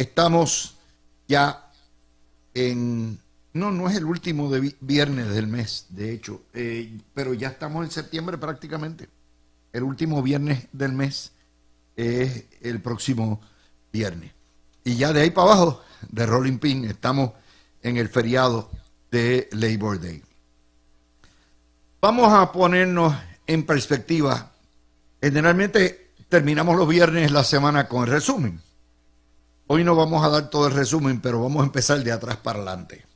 Estamos ya en... No, no es el último viernes del mes, de hecho, eh, pero ya estamos en septiembre prácticamente. El último viernes del mes es el próximo viernes. Y ya de ahí para abajo, de Rolling Pin, estamos en el feriado de Labor Day. Vamos a ponernos en perspectiva. Generalmente terminamos los viernes la semana con el resumen. Hoy no vamos a dar todo el resumen, pero vamos a empezar de atrás para adelante.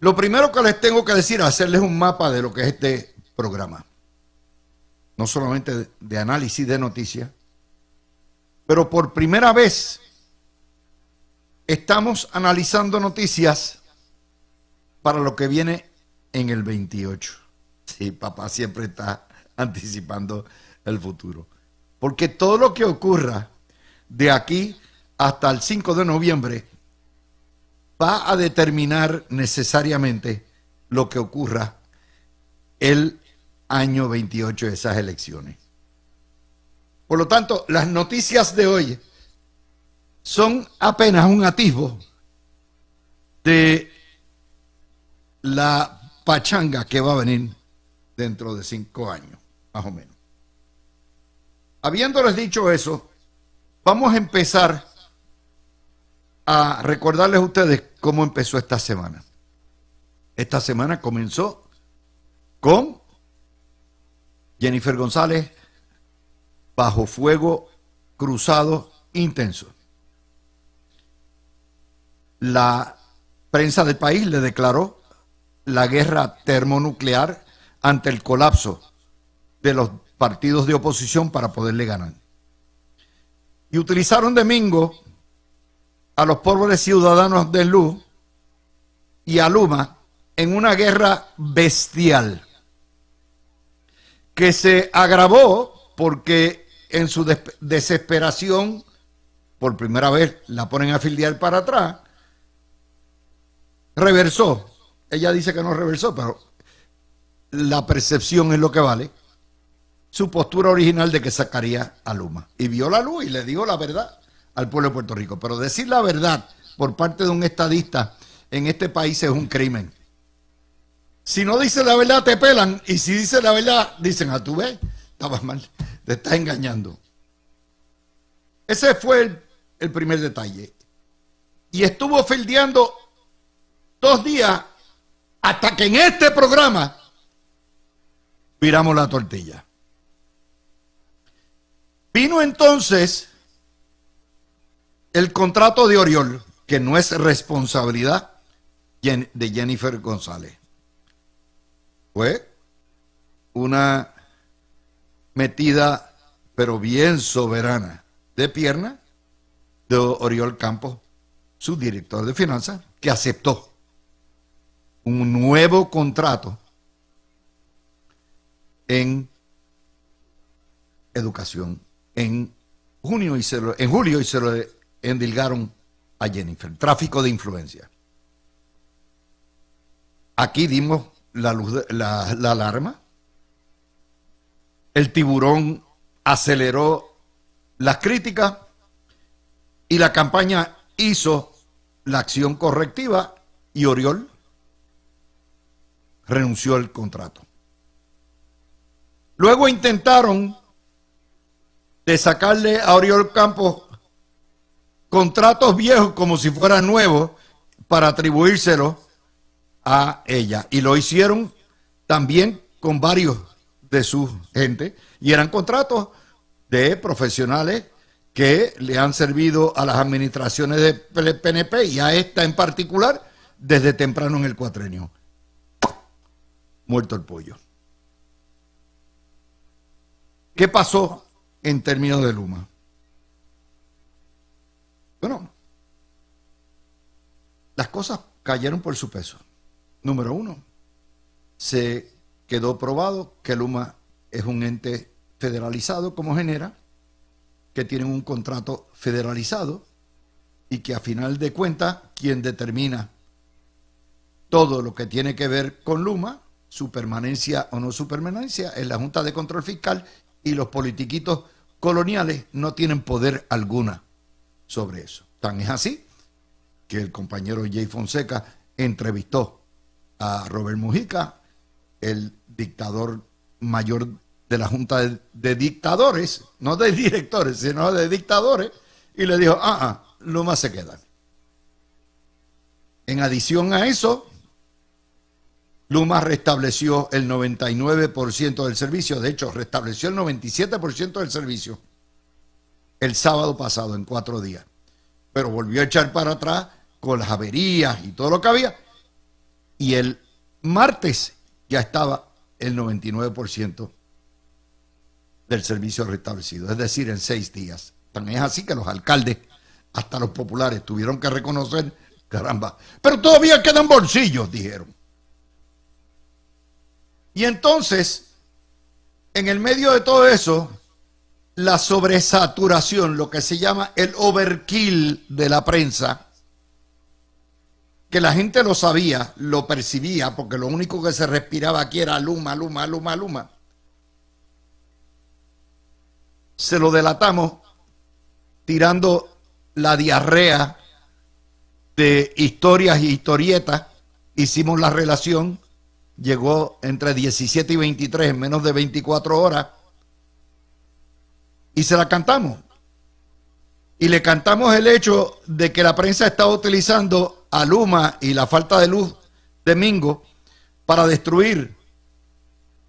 Lo primero que les tengo que decir es hacerles un mapa de lo que es este programa. No solamente de análisis de noticias, pero por primera vez estamos analizando noticias para lo que viene en el 28. Sí, papá siempre está anticipando el futuro. Porque todo lo que ocurra de aquí hasta el 5 de noviembre va a determinar necesariamente lo que ocurra el año 28 de esas elecciones. Por lo tanto, las noticias de hoy son apenas un atisbo de la pachanga que va a venir dentro de cinco años, más o menos. Habiéndoles dicho eso, Vamos a empezar a recordarles a ustedes cómo empezó esta semana. Esta semana comenzó con Jennifer González bajo fuego cruzado intenso. La prensa del país le declaró la guerra termonuclear ante el colapso de los partidos de oposición para poderle ganar y utilizaron domingo a los pobres ciudadanos de Luz y a Luma en una guerra bestial que se agravó porque en su desesperación, por primera vez la ponen a filiar para atrás, reversó. Ella dice que no reversó, pero la percepción es lo que vale su postura original de que sacaría a Luma. Y vio la luz y le dijo la verdad al pueblo de Puerto Rico. Pero decir la verdad por parte de un estadista en este país es un crimen. Si no dice la verdad, te pelan. Y si dice la verdad, dicen, a ah, tu vez, estabas mal, te estás engañando. Ese fue el, el primer detalle. Y estuvo fildeando dos días hasta que en este programa viramos la tortilla. Vino entonces el contrato de Oriol, que no es responsabilidad de Jennifer González. Fue una metida, pero bien soberana, de pierna de Oriol Campos, su director de finanzas, que aceptó un nuevo contrato en educación en, junio y en julio y se lo endilgaron a Jennifer. Tráfico de influencia. Aquí dimos la, luz la, la alarma. El tiburón aceleró las críticas y la campaña hizo la acción correctiva y Oriol renunció al contrato. Luego intentaron de sacarle a Oriol Campos contratos viejos como si fueran nuevos para atribuírselo a ella. Y lo hicieron también con varios de su gente y eran contratos de profesionales que le han servido a las administraciones de PNP y a esta en particular desde temprano en el cuatrenio. Muerto el pollo. ¿Qué pasó en términos de Luma? Bueno, las cosas cayeron por su peso. Número uno, se quedó probado que Luma es un ente federalizado como genera, que tiene un contrato federalizado y que a final de cuentas quien determina todo lo que tiene que ver con Luma, su permanencia o no su permanencia, es la Junta de Control Fiscal y los politiquitos coloniales no tienen poder alguna sobre eso. Tan es así que el compañero Jay Fonseca entrevistó a Robert Mujica, el dictador mayor de la Junta de, Dictadores, no de directores, sino de dictadores, y le dijo, ah, ah, más se queda. En adición a eso, Luma restableció el 99% del servicio, de hecho, restableció el 97% del servicio el sábado pasado, en cuatro días. Pero volvió a echar para atrás con las averías y todo lo que había. Y el martes ya estaba el 99% del servicio restablecido, es decir, en seis días. También es así que los alcaldes, hasta los populares, tuvieron que reconocer, caramba, pero todavía quedan bolsillos, dijeron. Y entonces, en el medio de todo eso, la sobresaturación, lo que se llama el overkill de la prensa, que la gente lo sabía, lo percibía, porque lo único que se respiraba aquí era luma, luma, luma, luma. Se lo delatamos tirando la diarrea de historias y historietas, hicimos la relación llegó entre 17 y 23 en menos de 24 horas y se la cantamos. Y le cantamos el hecho de que la prensa estaba utilizando a Luma y la falta de luz de Mingo para destruir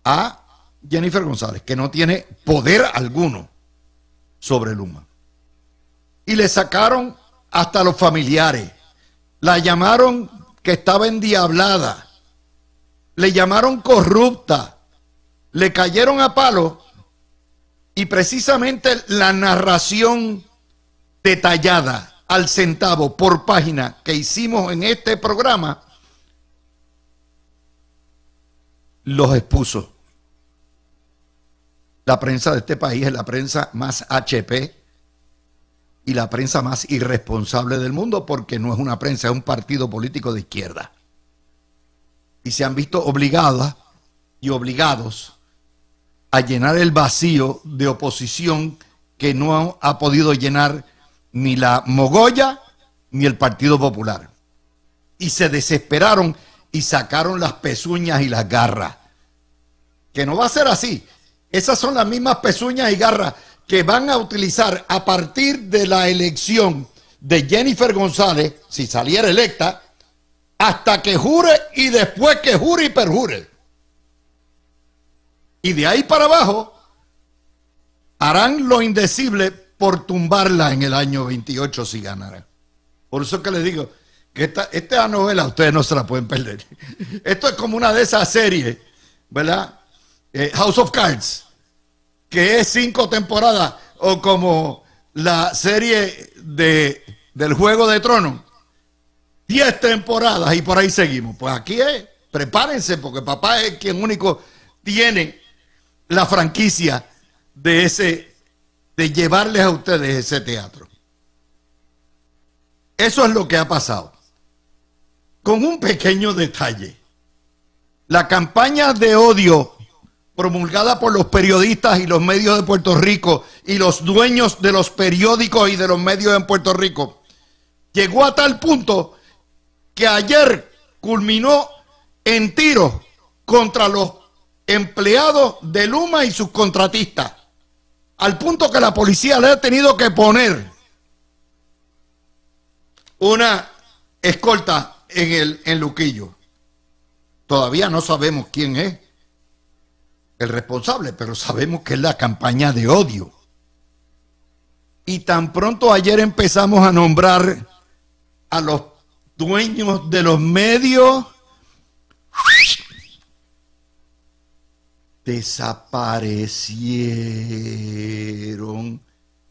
a Jennifer González, que no tiene poder alguno sobre Luma. Y le sacaron hasta los familiares. La llamaron que estaba endiablada le llamaron corrupta, le cayeron a palo y precisamente la narración detallada al centavo por página que hicimos en este programa los expuso. La prensa de este país es la prensa más HP y la prensa más irresponsable del mundo porque no es una prensa, es un partido político de izquierda y se han visto obligadas y obligados a llenar el vacío de oposición que no ha podido llenar ni la Mogoya ni el Partido Popular. Y se desesperaron y sacaron las pezuñas y las garras. Que no va a ser así. Esas son las mismas pezuñas y garras que van a utilizar a partir de la elección de Jennifer González, si saliera electa, hasta que jure y después que jure y perjure. Y de ahí para abajo harán lo indecible por tumbarla en el año 28 si ganará. Por eso que les digo que esta, esta novela ustedes no se la pueden perder. Esto es como una de esas series, ¿verdad? Eh, House of Cards, que es cinco temporadas, o como la serie de, del Juego de Tronos, Diez temporadas y por ahí seguimos. Pues aquí es, prepárense porque papá es quien único tiene la franquicia de ese de llevarles a ustedes ese teatro. Eso es lo que ha pasado. Con un pequeño detalle. La campaña de odio promulgada por los periodistas y los medios de Puerto Rico y los dueños de los periódicos y de los medios en Puerto Rico, llegó a tal punto que ayer culminó en tiros contra los empleados de Luma y sus contratistas, al punto que la policía le ha tenido que poner una escolta en, el, en Luquillo. Todavía no sabemos quién es el responsable, pero sabemos que es la campaña de odio. Y tan pronto ayer empezamos a nombrar a los dueños de los medios desaparecieron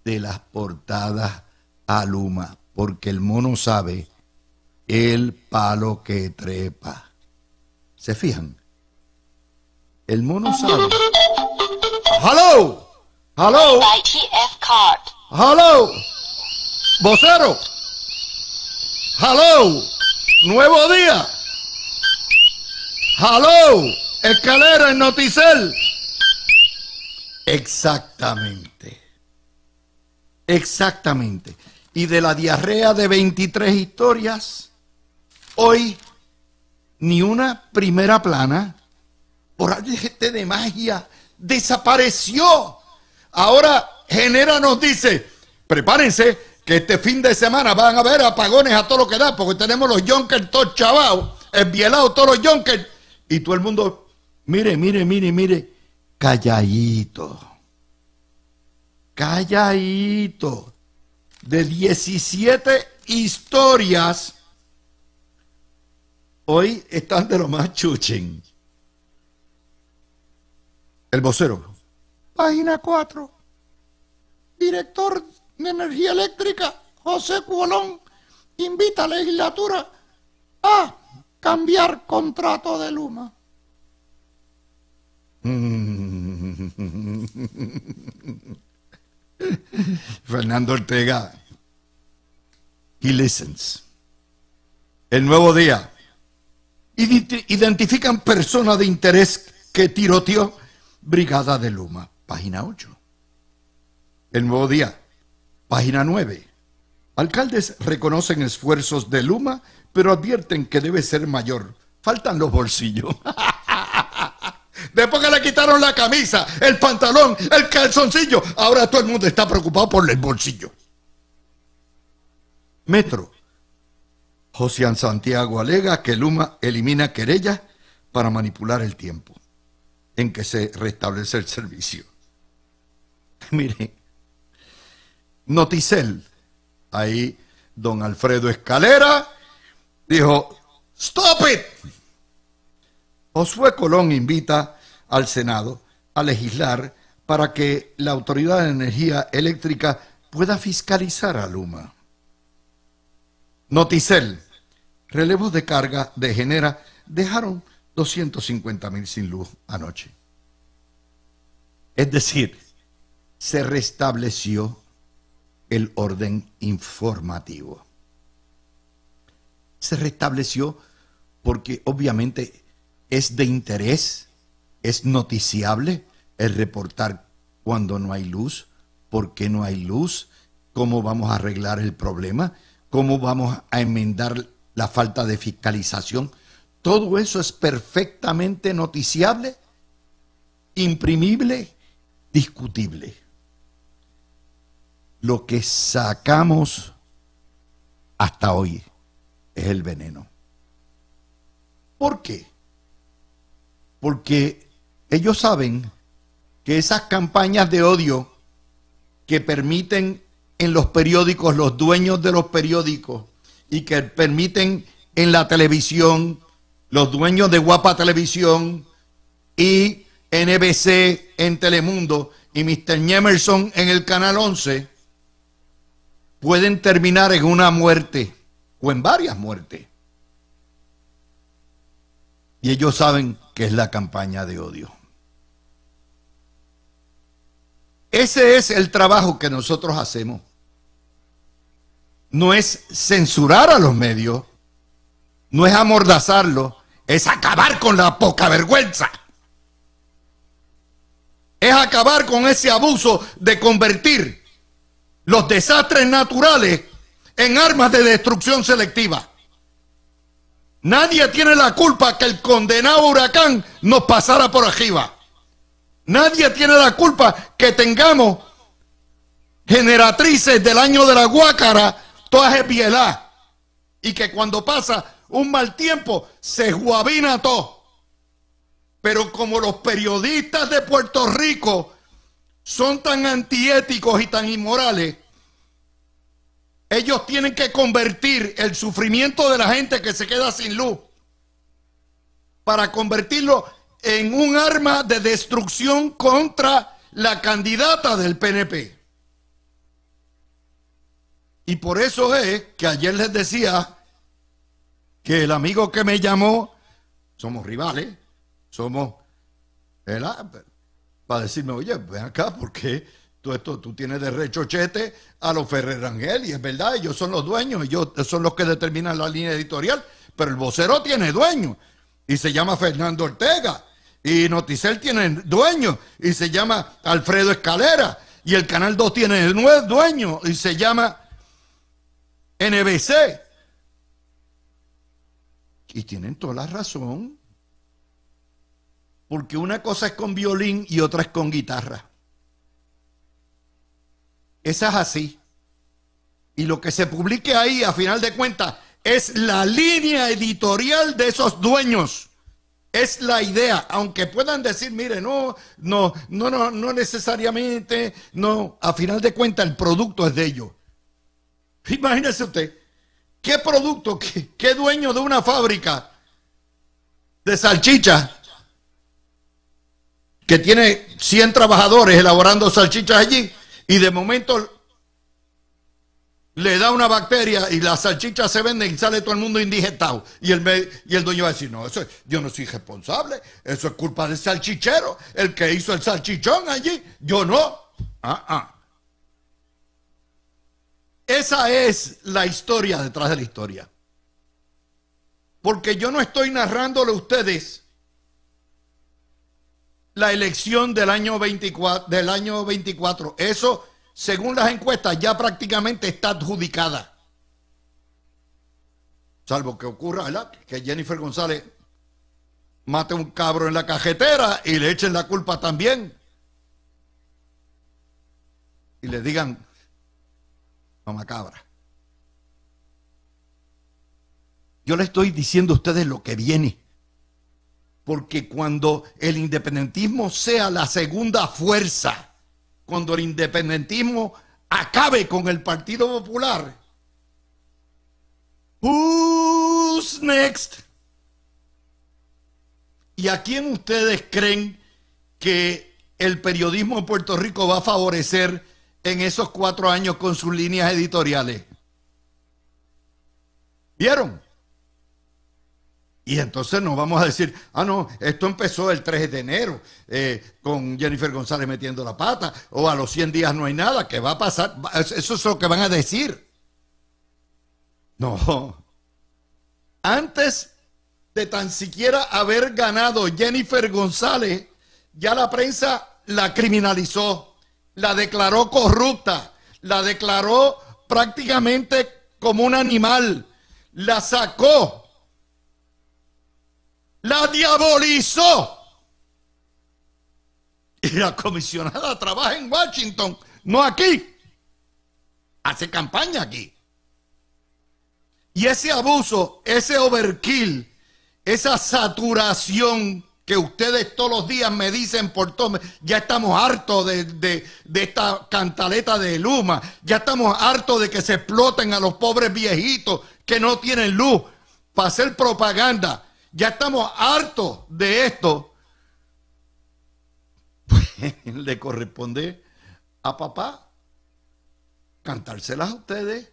de las portadas a Luma, porque el mono sabe el palo que trepa. ¿Se fijan? El mono sabe. ¡Hello! ¡Hello! ¡Hello! ¡Vocero! ¡Hello! ¡Nuevo día! ¡Hello! ¡Escalera en Noticel! Exactamente. Exactamente. Y de la diarrea de 23 historias, hoy ni una primera plana, por arte de magia, desapareció. Ahora Genera nos dice, prepárense, que este fin de semana van a haber apagones a todo lo que da, porque tenemos los Junkers todos chavados, envielados todos los Junkers, y todo el mundo, mire, mire, mire, mire, calladito, calladito, de 17 historias, hoy están de lo más chuchen. El vocero, página 4, director de Energía Eléctrica, José Cuolón, invita a la legislatura a cambiar contrato de Luma. Fernando Ortega, he listens. El nuevo día. Identifican personas de interés que tiroteó Brigada de Luma. Página 8. El nuevo día Página 9. Alcaldes reconocen esfuerzos de Luma, pero advierten que debe ser mayor. Faltan los bolsillos. Después que le quitaron la camisa, el pantalón, el calzoncillo, ahora todo el mundo está preocupado por el bolsillo. Metro. José Santiago alega que Luma elimina querellas para manipular el tiempo en que se restablece el servicio. Mire, Noticel. Ahí don Alfredo Escalera dijo, stop it. Josué Colón invita al Senado a legislar para que la Autoridad de Energía Eléctrica pueda fiscalizar a Luma. Noticel, relevos de carga de Genera dejaron 250 mil sin luz anoche. Es decir, se restableció el orden informativo. Se restableció porque obviamente es de interés, es noticiable el reportar cuando no hay luz, por qué no hay luz, cómo vamos a arreglar el problema, cómo vamos a enmendar la falta de fiscalización. Todo eso es perfectamente noticiable, imprimible, discutible lo que sacamos hasta hoy es el veneno. ¿Por qué? Porque ellos saben que esas campañas de odio que permiten en los periódicos los dueños de los periódicos y que permiten en la televisión los dueños de Guapa Televisión y NBC en Telemundo y Mr. Emerson en el Canal 11, pueden terminar en una muerte o en varias muertes. Y ellos saben que es la campaña de odio. Ese es el trabajo que nosotros hacemos. No es censurar a los medios, no es amordazarlos, es acabar con la poca vergüenza. Es acabar con ese abuso de convertir los desastres naturales en armas de destrucción selectiva. Nadie tiene la culpa que el condenado huracán nos pasara por arriba. Nadie tiene la culpa que tengamos generatrices del año de la guácara, todas piedad. Y que cuando pasa un mal tiempo se guabina todo. Pero como los periodistas de Puerto Rico son tan antiéticos y tan inmorales, ellos tienen que convertir el sufrimiento de la gente que se queda sin luz para convertirlo en un arma de destrucción contra la candidata del PNP. Y por eso es que ayer les decía que el amigo que me llamó, somos rivales, somos, el ¿verdad? para decirme, oye, ven acá, porque tú, esto, tú tienes de rechochete a los Ferrer y es verdad, ellos son los dueños, ellos son los que determinan la línea editorial, pero el vocero tiene dueño, y se llama Fernando Ortega, y Noticel tiene dueño, y se llama Alfredo Escalera, y el Canal 2 tiene dueño, y se llama NBC. Y tienen toda la razón. Porque una cosa es con violín y otra es con guitarra. Esa es así. Y lo que se publique ahí, a final de cuentas, es la línea editorial de esos dueños. Es la idea, aunque puedan decir, mire, no, no, no, no, no necesariamente, no, a final de cuentas el producto es de ellos. Imagínese usted, ¿qué producto, qué, qué dueño de una fábrica de salchichas que tiene 100 trabajadores elaborando salchichas allí y de momento le da una bacteria y las salchichas se venden y sale todo el mundo indigestado. Y el, y el dueño va a decir, no, eso, yo no soy responsable, eso es culpa del salchichero, el que hizo el salchichón allí, yo no. Ah, ah. Esa es la historia detrás de la historia. Porque yo no estoy narrándole a ustedes la elección del año 24. Del año Eso, según las encuestas, ya prácticamente está adjudicada. Salvo que ocurra, ¿verdad? Que Jennifer González mate un cabro en la cajetera y le echen la culpa también. Y le digan, mamá cabra. Yo le estoy diciendo a ustedes lo que viene. Porque cuando el independentismo sea la segunda fuerza, cuando el independentismo acabe con el Partido Popular, who's next? ¿Y a quién ustedes creen que el periodismo en Puerto Rico va a favorecer en esos cuatro años con sus líneas editoriales? ¿Vieron? Y entonces nos vamos a decir, ah, no, esto empezó el 3 de enero, eh, con Jennifer González metiendo la pata, o a los 100 días no hay nada, que va a pasar? Eso es lo que van a decir. No. Antes de tan siquiera haber ganado Jennifer González, ya la prensa la criminalizó, la declaró corrupta, la declaró prácticamente como un animal, la sacó la diabolizó. Y la comisionada trabaja en Washington, no aquí. Hace campaña aquí. Y ese abuso, ese overkill, esa saturación que ustedes todos los días me dicen por todo, ya estamos hartos de, de, esta cantaleta de Luma, ya estamos hartos de que se exploten a los pobres viejitos que no tienen luz para hacer propaganda. Ya estamos hartos de esto. Pues le corresponde a papá cantárselas a ustedes.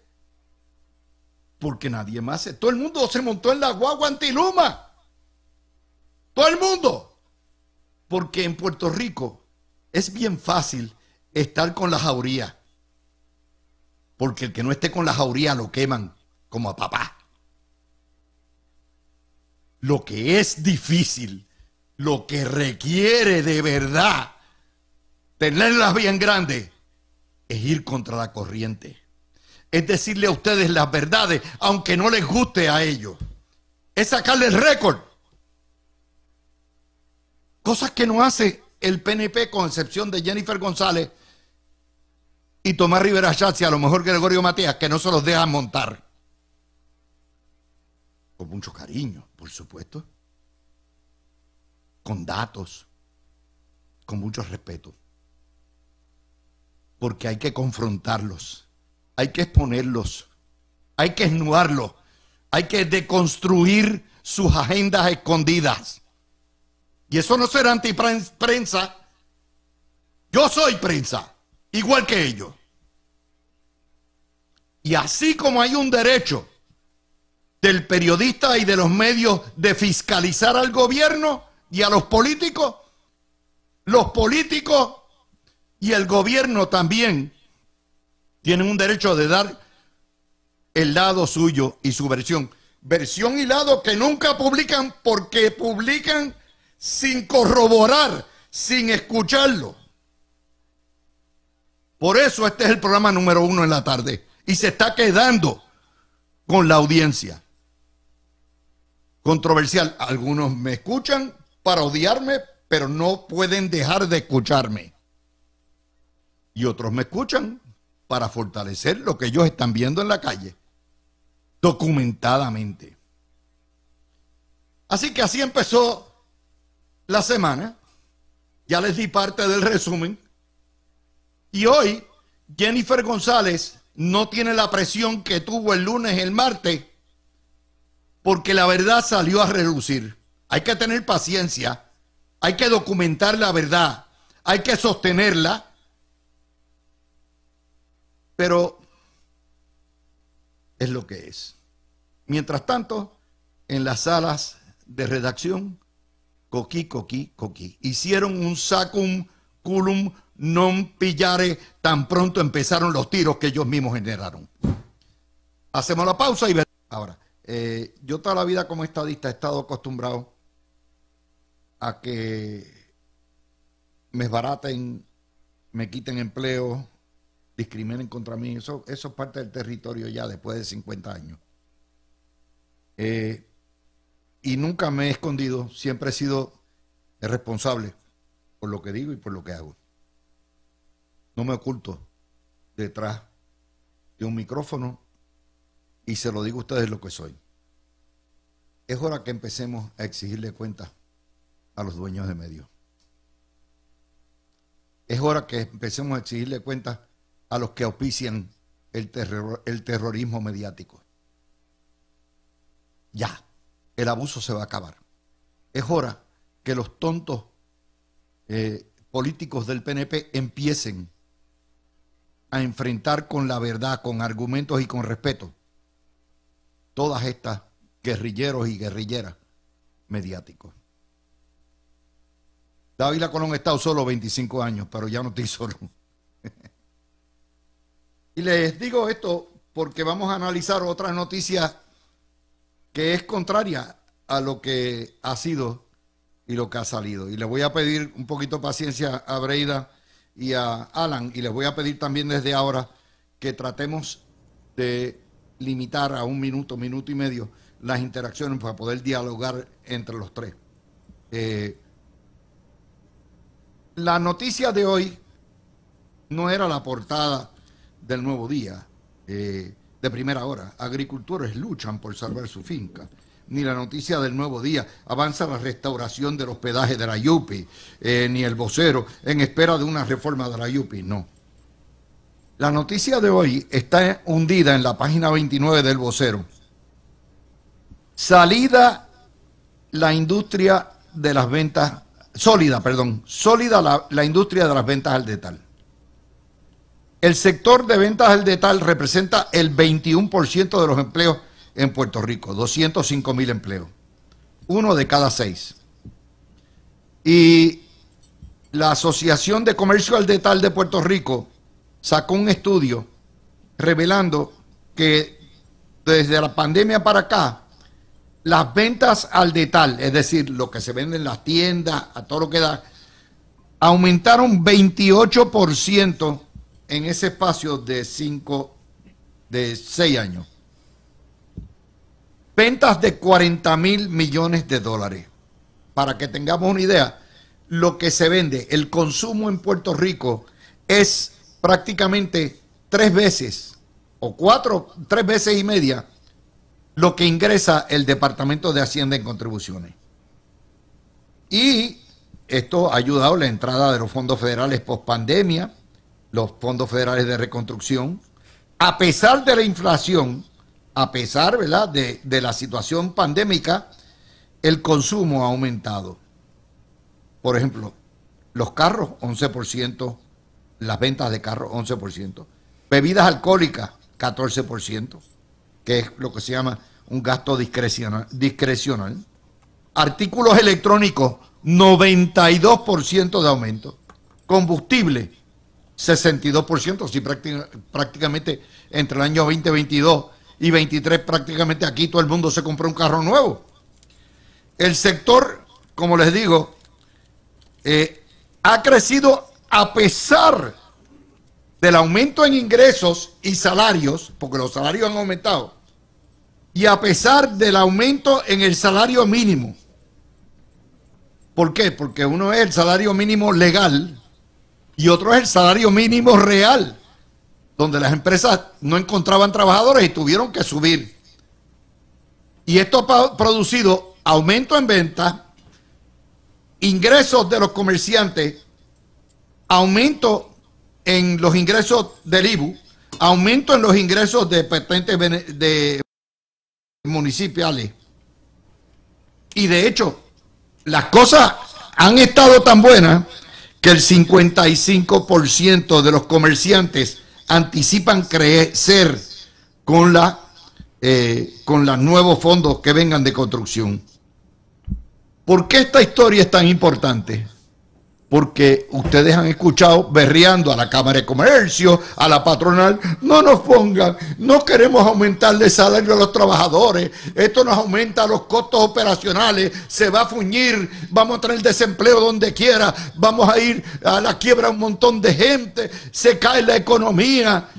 Porque nadie más. Todo el mundo se montó en la guagua antiluma. Todo el mundo. Porque en Puerto Rico es bien fácil estar con la jauría. Porque el que no esté con la jauría lo queman como a papá lo que es difícil, lo que requiere de verdad tenerlas bien grandes, es ir contra la corriente. Es decirle a ustedes las verdades, aunque no les guste a ellos. Es sacarle el récord. Cosas que no hace el PNP, con excepción de Jennifer González y Tomás Rivera Chávez, a lo mejor Gregorio Matías, que no se los dejan montar. Con mucho cariño. Por supuesto. Con datos, con mucho respeto. Porque hay que confrontarlos, hay que exponerlos, hay que esnuarlos, hay que deconstruir sus agendas escondidas. Y eso no será antiprensa. Yo soy prensa, igual que ellos. Y así como hay un derecho del periodista y de los medios de fiscalizar al gobierno y a los políticos. Los políticos y el gobierno también tienen un derecho de dar el lado suyo y su versión. Versión y lado que nunca publican porque publican sin corroborar, sin escucharlo. Por eso este es el programa número uno en la tarde y se está quedando con la audiencia controversial. Algunos me escuchan para odiarme, pero no pueden dejar de escucharme. Y otros me escuchan para fortalecer lo que ellos están viendo en la calle, documentadamente. Así que así empezó la semana. Ya les di parte del resumen. Y hoy Jennifer González no tiene la presión que tuvo el lunes, el martes, porque la verdad salió a relucir. Hay que tener paciencia, hay que documentar la verdad, hay que sostenerla, pero es lo que es. Mientras tanto, en las salas de redacción, coquí, coquí, coquí. Hicieron un sacum culum non pillare tan pronto empezaron los tiros que ellos mismos generaron. Hacemos la pausa y veremos ahora. Eh, yo toda la vida como estadista he estado acostumbrado a que me esbaraten, me quiten empleo, discriminen contra mí. Eso, es parte del territorio ya después de 50 años. Eh, y nunca me he escondido, siempre he sido responsable por lo que digo y por lo que hago. No me oculto detrás de un micrófono y se lo digo a ustedes lo que soy. Es hora que empecemos a exigirle cuentas a los dueños de medios. Es hora que empecemos a exigirle cuentas a los que auspician el, terrorismo mediático. Ya, el abuso se va a acabar. Es hora que los tontos eh, políticos del PNP empiecen a enfrentar con la verdad, con argumentos y con respeto todas estas guerrilleros y guerrilleras mediáticos. Dávila Colón ha estado solo 25 años, pero ya no estoy solo. y les digo esto porque vamos a analizar otras noticias que es contraria a lo que ha sido y lo que ha salido. Y les voy a pedir un poquito de paciencia a Breida y a Alan, y les voy a pedir también desde ahora que tratemos de limitar a un minuto, minuto y medio las interacciones para poder dialogar entre los tres. Eh, la noticia de hoy no era la portada del nuevo día eh, de primera hora. Agricultores luchan por salvar su finca. Ni la noticia del nuevo día avanza la restauración del hospedaje de la Yupi, eh, ni el vocero en espera de una reforma de la Yupi. No. La noticia de hoy está hundida en la página 29 del vocero. Salida la industria de las ventas, sólida, perdón, sólida la, industria de las ventas al detal El sector de ventas al detal representa el 21% de los empleos en Puerto Rico, 205 mil empleos, uno de cada seis. Y la Asociación de Comercio al Detal de Puerto Rico sacó un estudio revelando que desde la pandemia para acá, las ventas al detalle, es decir, lo que se vende en las tiendas, a todo lo que da, aumentaron 28% en ese espacio de cinco, de 6 años. Ventas de 40 mil millones de dólares. Para que tengamos una idea, lo que se vende, el consumo en Puerto Rico es prácticamente tres veces o cuatro, tres veces y media lo que ingresa el Departamento de Hacienda en contribuciones. Y esto ha ayudado la entrada de los fondos federales post pandemia, los fondos federales de reconstrucción, a pesar de la inflación, a pesar ¿verdad? De, de la situación pandémica, el consumo ha aumentado. Por ejemplo, los carros, 11%, las ventas de carros 11%, bebidas alcohólicas 14%, que es lo que se llama un gasto discrecional, discrecional. artículos electrónicos 92% de aumento, combustible 62%, si prácticamente entre el año 2022 y 2023 prácticamente aquí todo el mundo se compró un carro nuevo. El sector, como les digo, eh, ha crecido a pesar del aumento en ingresos y salarios, porque los salarios han aumentado, y a pesar del aumento en el salario mínimo. ¿Por qué? Porque uno es el salario mínimo legal y otro es el salario mínimo real, donde las empresas no encontraban trabajadores y tuvieron que subir. Y esto ha producido aumento en ventas, ingresos de los comerciantes aumento en los ingresos del IBU, aumento en los ingresos de patentes municipales. Y de hecho, las cosas han estado tan buenas que el 55% de los comerciantes anticipan crecer con la eh, con los nuevos fondos que vengan de construcción. ¿Por qué esta historia es tan importante? porque ustedes han escuchado berreando a la Cámara de Comercio, a la patronal, no nos pongan, no queremos aumentar el salario a los trabajadores, esto nos aumenta los costos operacionales, se va a fuñir, vamos a traer desempleo donde quiera, vamos a ir a la quiebra a un montón de gente, se cae la economía.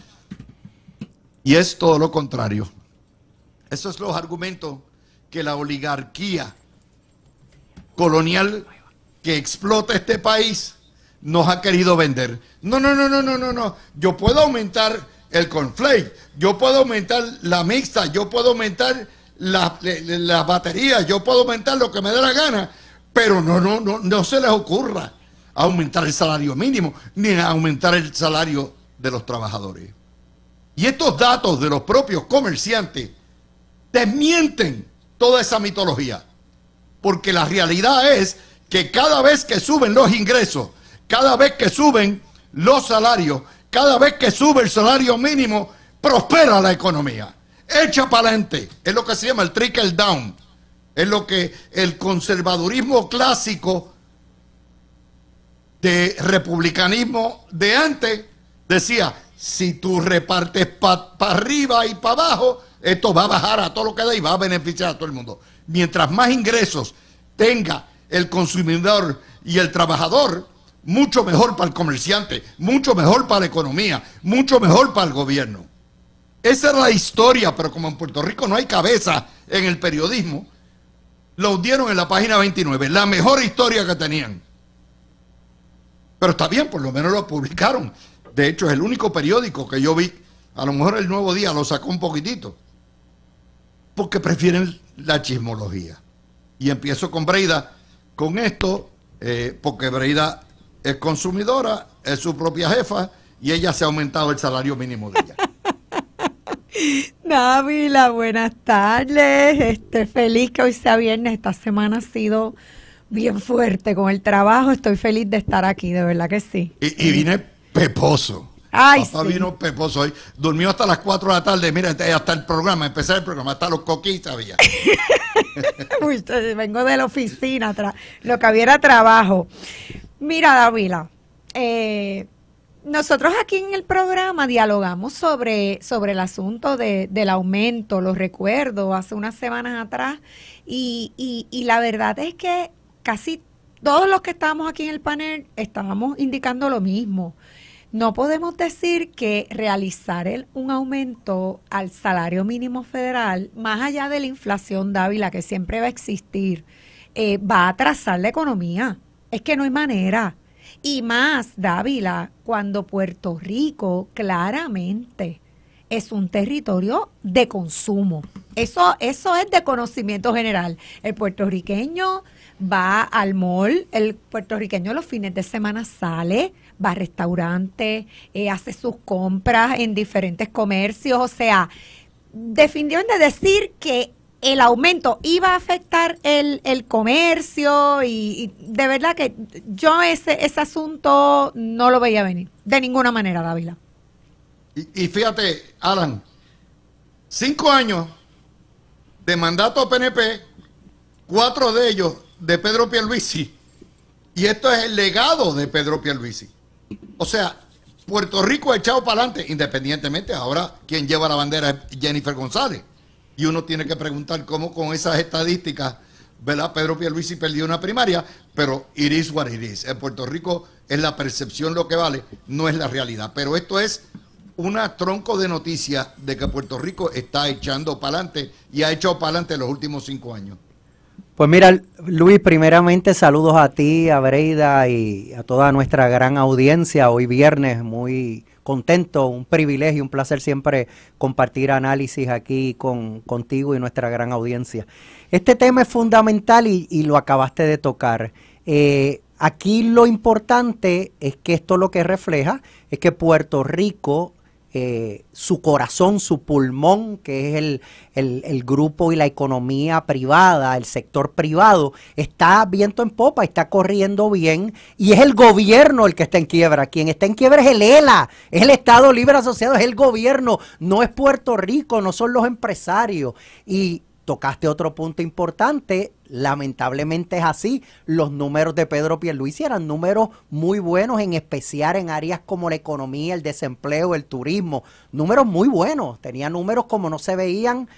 Y es todo lo contrario. Esos son los argumentos que la oligarquía colonial que explota este país nos ha querido vender. No, no, no, no, no, no, no. Yo puedo aumentar el conflate, yo puedo aumentar la mixta, yo puedo aumentar las la, baterías, yo puedo aumentar lo que me dé la gana, pero no, no, no, no se les ocurra aumentar el salario mínimo ni aumentar el salario de los trabajadores. Y estos datos de los propios comerciantes desmienten toda esa mitología, porque la realidad es que cada vez que suben los ingresos, cada vez que suben los salarios, cada vez que sube el salario mínimo, prospera la economía. Echa para adelante. Es lo que se llama el trickle down. Es lo que el conservadurismo clásico de republicanismo de antes decía, si tú repartes para arriba y para abajo, esto va a bajar a todo lo que da y va a beneficiar a todo el mundo. Mientras más ingresos tenga el consumidor y el trabajador, mucho mejor para el comerciante, mucho mejor para la economía, mucho mejor para el gobierno. Esa es la historia, pero como en Puerto Rico no hay cabeza en el periodismo, lo hundieron en la página 29, la mejor historia que tenían. Pero está bien, por lo menos lo publicaron. De hecho, es el único periódico que yo vi, a lo mejor el Nuevo Día lo sacó un poquitito, porque prefieren la chismología. Y empiezo con Breida, con esto, eh, porque Breida es consumidora, es su propia jefa y ella se ha aumentado el salario mínimo de ella. Dávila, buenas tardes. Este, feliz que hoy sea viernes. Esta semana ha sido bien fuerte con el trabajo. Estoy feliz de estar aquí, de verdad que sí. Y, y vine peposo. Ay, Papá vino durmió hasta las 4 de la tarde, mira, hasta el programa, Empecé el programa, hasta los coquitos sabía. Uy, vengo de la oficina, lo que había era trabajo. Mira, Davila, eh, nosotros aquí en el programa dialogamos sobre, sobre el asunto del aumento, lo recuerdo hace unas semanas atrás, y, y, la verdad es que casi todos los que estábamos aquí en el panel estábamos indicando lo mismo. No podemos decir que realizar un aumento al salario mínimo federal, más allá de la inflación, Dávila, que siempre va a existir, eh, va a atrasar la economía. Es que no hay manera. Y más, Dávila, cuando Puerto Rico claramente es un territorio de consumo. Eso, eso es de conocimiento general. El puertorriqueño va al mall, el puertorriqueño los fines de semana sale, va a restaurantes, eh, hace sus compras en diferentes comercios, o sea, defendió de decir que el aumento iba a afectar el, comercio y, de verdad que yo ese, ese asunto no lo veía venir, de ninguna manera, Dávila. Y, y fíjate, Alan, cinco años de mandato PNP, cuatro de ellos de Pedro Pierluisi. Y esto es el legado de Pedro Pierluisi. O sea, Puerto Rico ha echado para adelante, independientemente. Ahora, quien lleva la bandera es Jennifer González. Y uno tiene que preguntar cómo con esas estadísticas, ¿verdad? Pedro Pierluisi perdió una primaria, pero iris what it is. En Puerto Rico es la percepción lo que vale, no es la realidad. Pero esto es una tronco de noticias de que Puerto Rico está echando para adelante y ha echado para adelante los últimos cinco años. Pues mira, Luis, primeramente saludos a ti, a Breida y a toda nuestra gran audiencia. Hoy viernes, muy contento, un privilegio, un placer siempre compartir análisis aquí con, contigo y nuestra gran audiencia. Este tema es fundamental y, lo acabaste de tocar. Eh, aquí lo importante es que esto lo que refleja es que Puerto Rico eh, su corazón, su pulmón, que es el, el, grupo y la economía privada, el sector privado, está viento en popa, está corriendo bien y es el gobierno el que está en quiebra. Quien está en quiebra es el ELA, es el Estado Libre Asociado, es el gobierno, no es Puerto Rico, no son los empresarios. Y tocaste otro punto importante, lamentablemente es así, los números de Pedro Pierluisi eran números muy buenos, en especial en áreas como la economía, el desempleo, el turismo, números muy buenos, tenía números como no se veían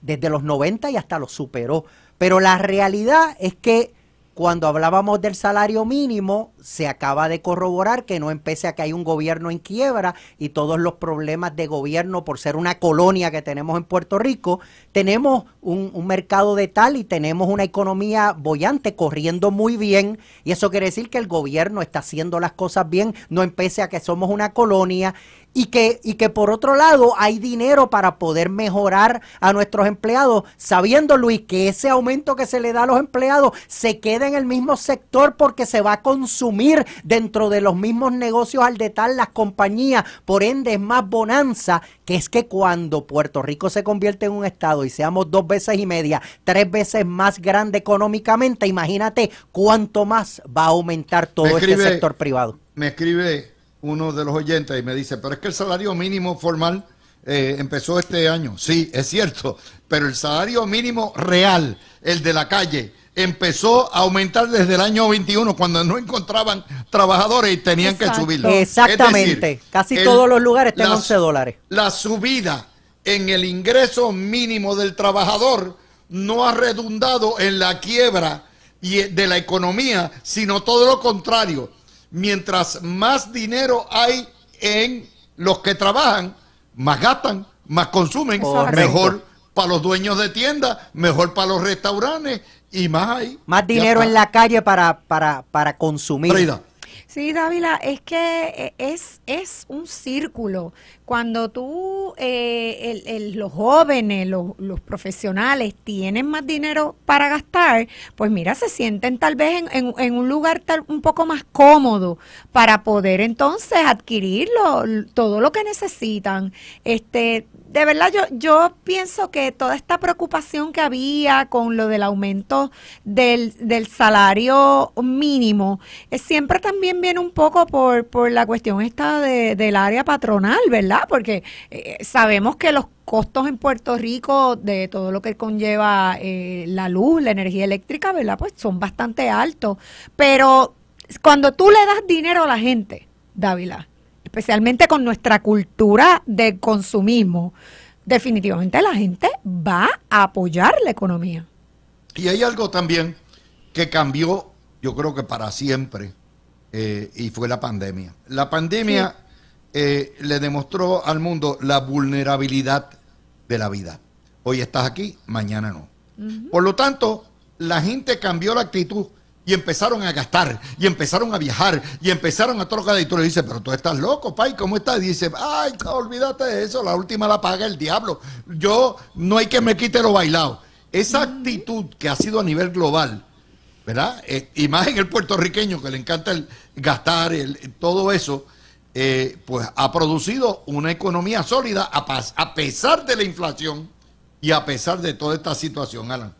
desde los 90 y hasta los superó, pero la realidad es que cuando hablábamos del salario mínimo, se acaba de corroborar que no empecé a que hay un gobierno en quiebra y todos los problemas de gobierno por ser una colonia que tenemos en Puerto Rico. Tenemos un, mercado de tal y tenemos una economía bollante corriendo muy bien y eso quiere decir que el gobierno está haciendo las cosas bien, no empecé a que somos una colonia y que, y que por otro lado hay dinero para poder mejorar a nuestros empleados, sabiendo Luis que ese aumento que se le da a los empleados se queda en el mismo sector porque se va a consumir dentro de los mismos negocios al tal las compañías, por ende es más bonanza, que es que cuando Puerto Rico se convierte en un estado y seamos dos veces y media, tres veces más grande económicamente, imagínate cuánto más va a aumentar todo este sector privado. Me escribe uno de los oyentes y me dice, pero es que el salario mínimo formal eh, empezó este año. Sí, es cierto, pero el salario mínimo real, el de la calle, empezó a aumentar desde el año 21 cuando no encontraban trabajadores y tenían que subirlo. Exactamente, casi todos los lugares tienen 11 dólares. La subida en el ingreso mínimo del trabajador no ha redundado en la quiebra y eh, de la economía, sino todo lo contrario mientras más dinero hay en los que trabajan, más gastan, más consumen, mejor para los dueños de tiendas, mejor para los restaurantes y más hay. Más dinero en la calle para, para, para consumir. Sí, Dávila, es que eh, es, es un círculo cuando tú, eh, los jóvenes, los, profesionales tienen más dinero para gastar, pues mira, se sienten tal vez en, un lugar un poco más cómodo para poder entonces adquirir todo lo que necesitan. Este, de verdad, yo, yo pienso que toda esta preocupación que había con lo del aumento del, salario mínimo, eh, siempre también viene un poco por, por la cuestión esta de, del área patronal, ¿verdad? Porque eh, sabemos que los costos en Puerto Rico de todo lo que conlleva eh, la luz, la energía eléctrica, ¿verdad? Pues son bastante altos. Pero cuando tú le das dinero a la gente, Dávila, especialmente con nuestra cultura de consumismo, definitivamente la gente va a apoyar la economía. Y hay algo también que cambió, yo creo que para siempre, eh, y fue la pandemia. La pandemia eh, le demostró al mundo la vulnerabilidad de la vida. Hoy estás aquí, mañana no. Por lo tanto, la gente cambió la actitud y empezaron a gastar, y empezaron a viajar, y empezaron a trocar. Y tú le dices, pero tú estás loco, pai, ¿cómo estás? dice, ay, olvídate de eso, la última la paga el diablo. Yo, no hay que me quite lo bailado. Esa actitud que ha sido a nivel global, ¿verdad? Eh, y más en el puertorriqueño, que le encanta el gastar, el, todo eso, eh, pues ha producido una economía sólida a, pesar de la inflación y a pesar de toda esta situación, Alan.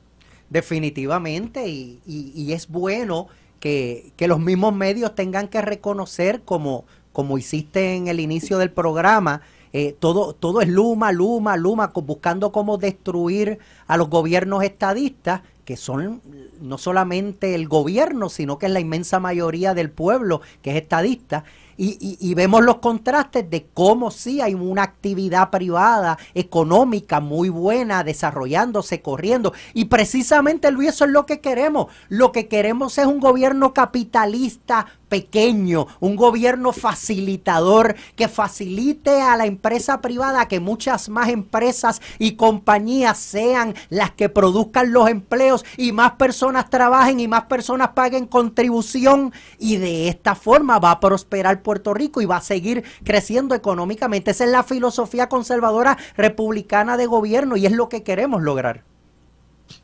Definitivamente, y, es bueno que, los mismos medios tengan que reconocer, como, como hiciste en el inicio del programa, eh, todo, todo es Luma, Luma, Luma, buscando cómo destruir a los gobiernos estadistas que son no solamente el gobierno, sino que es la inmensa mayoría del pueblo que es estadista, y, vemos los contrastes de cómo sí hay una actividad privada, económica, muy buena, desarrollándose, corriendo. Y precisamente, Luis, eso es lo que queremos. Lo que queremos es un gobierno capitalista pequeño, un gobierno facilitador que facilite a la empresa privada que muchas más empresas y compañías sean las que produzcan los empleos y más personas trabajen y más personas paguen contribución. Y de esta forma va a prosperar Puerto Rico y va a seguir creciendo económicamente. Esa es la filosofía conservadora republicana de gobierno y es lo que queremos lograr.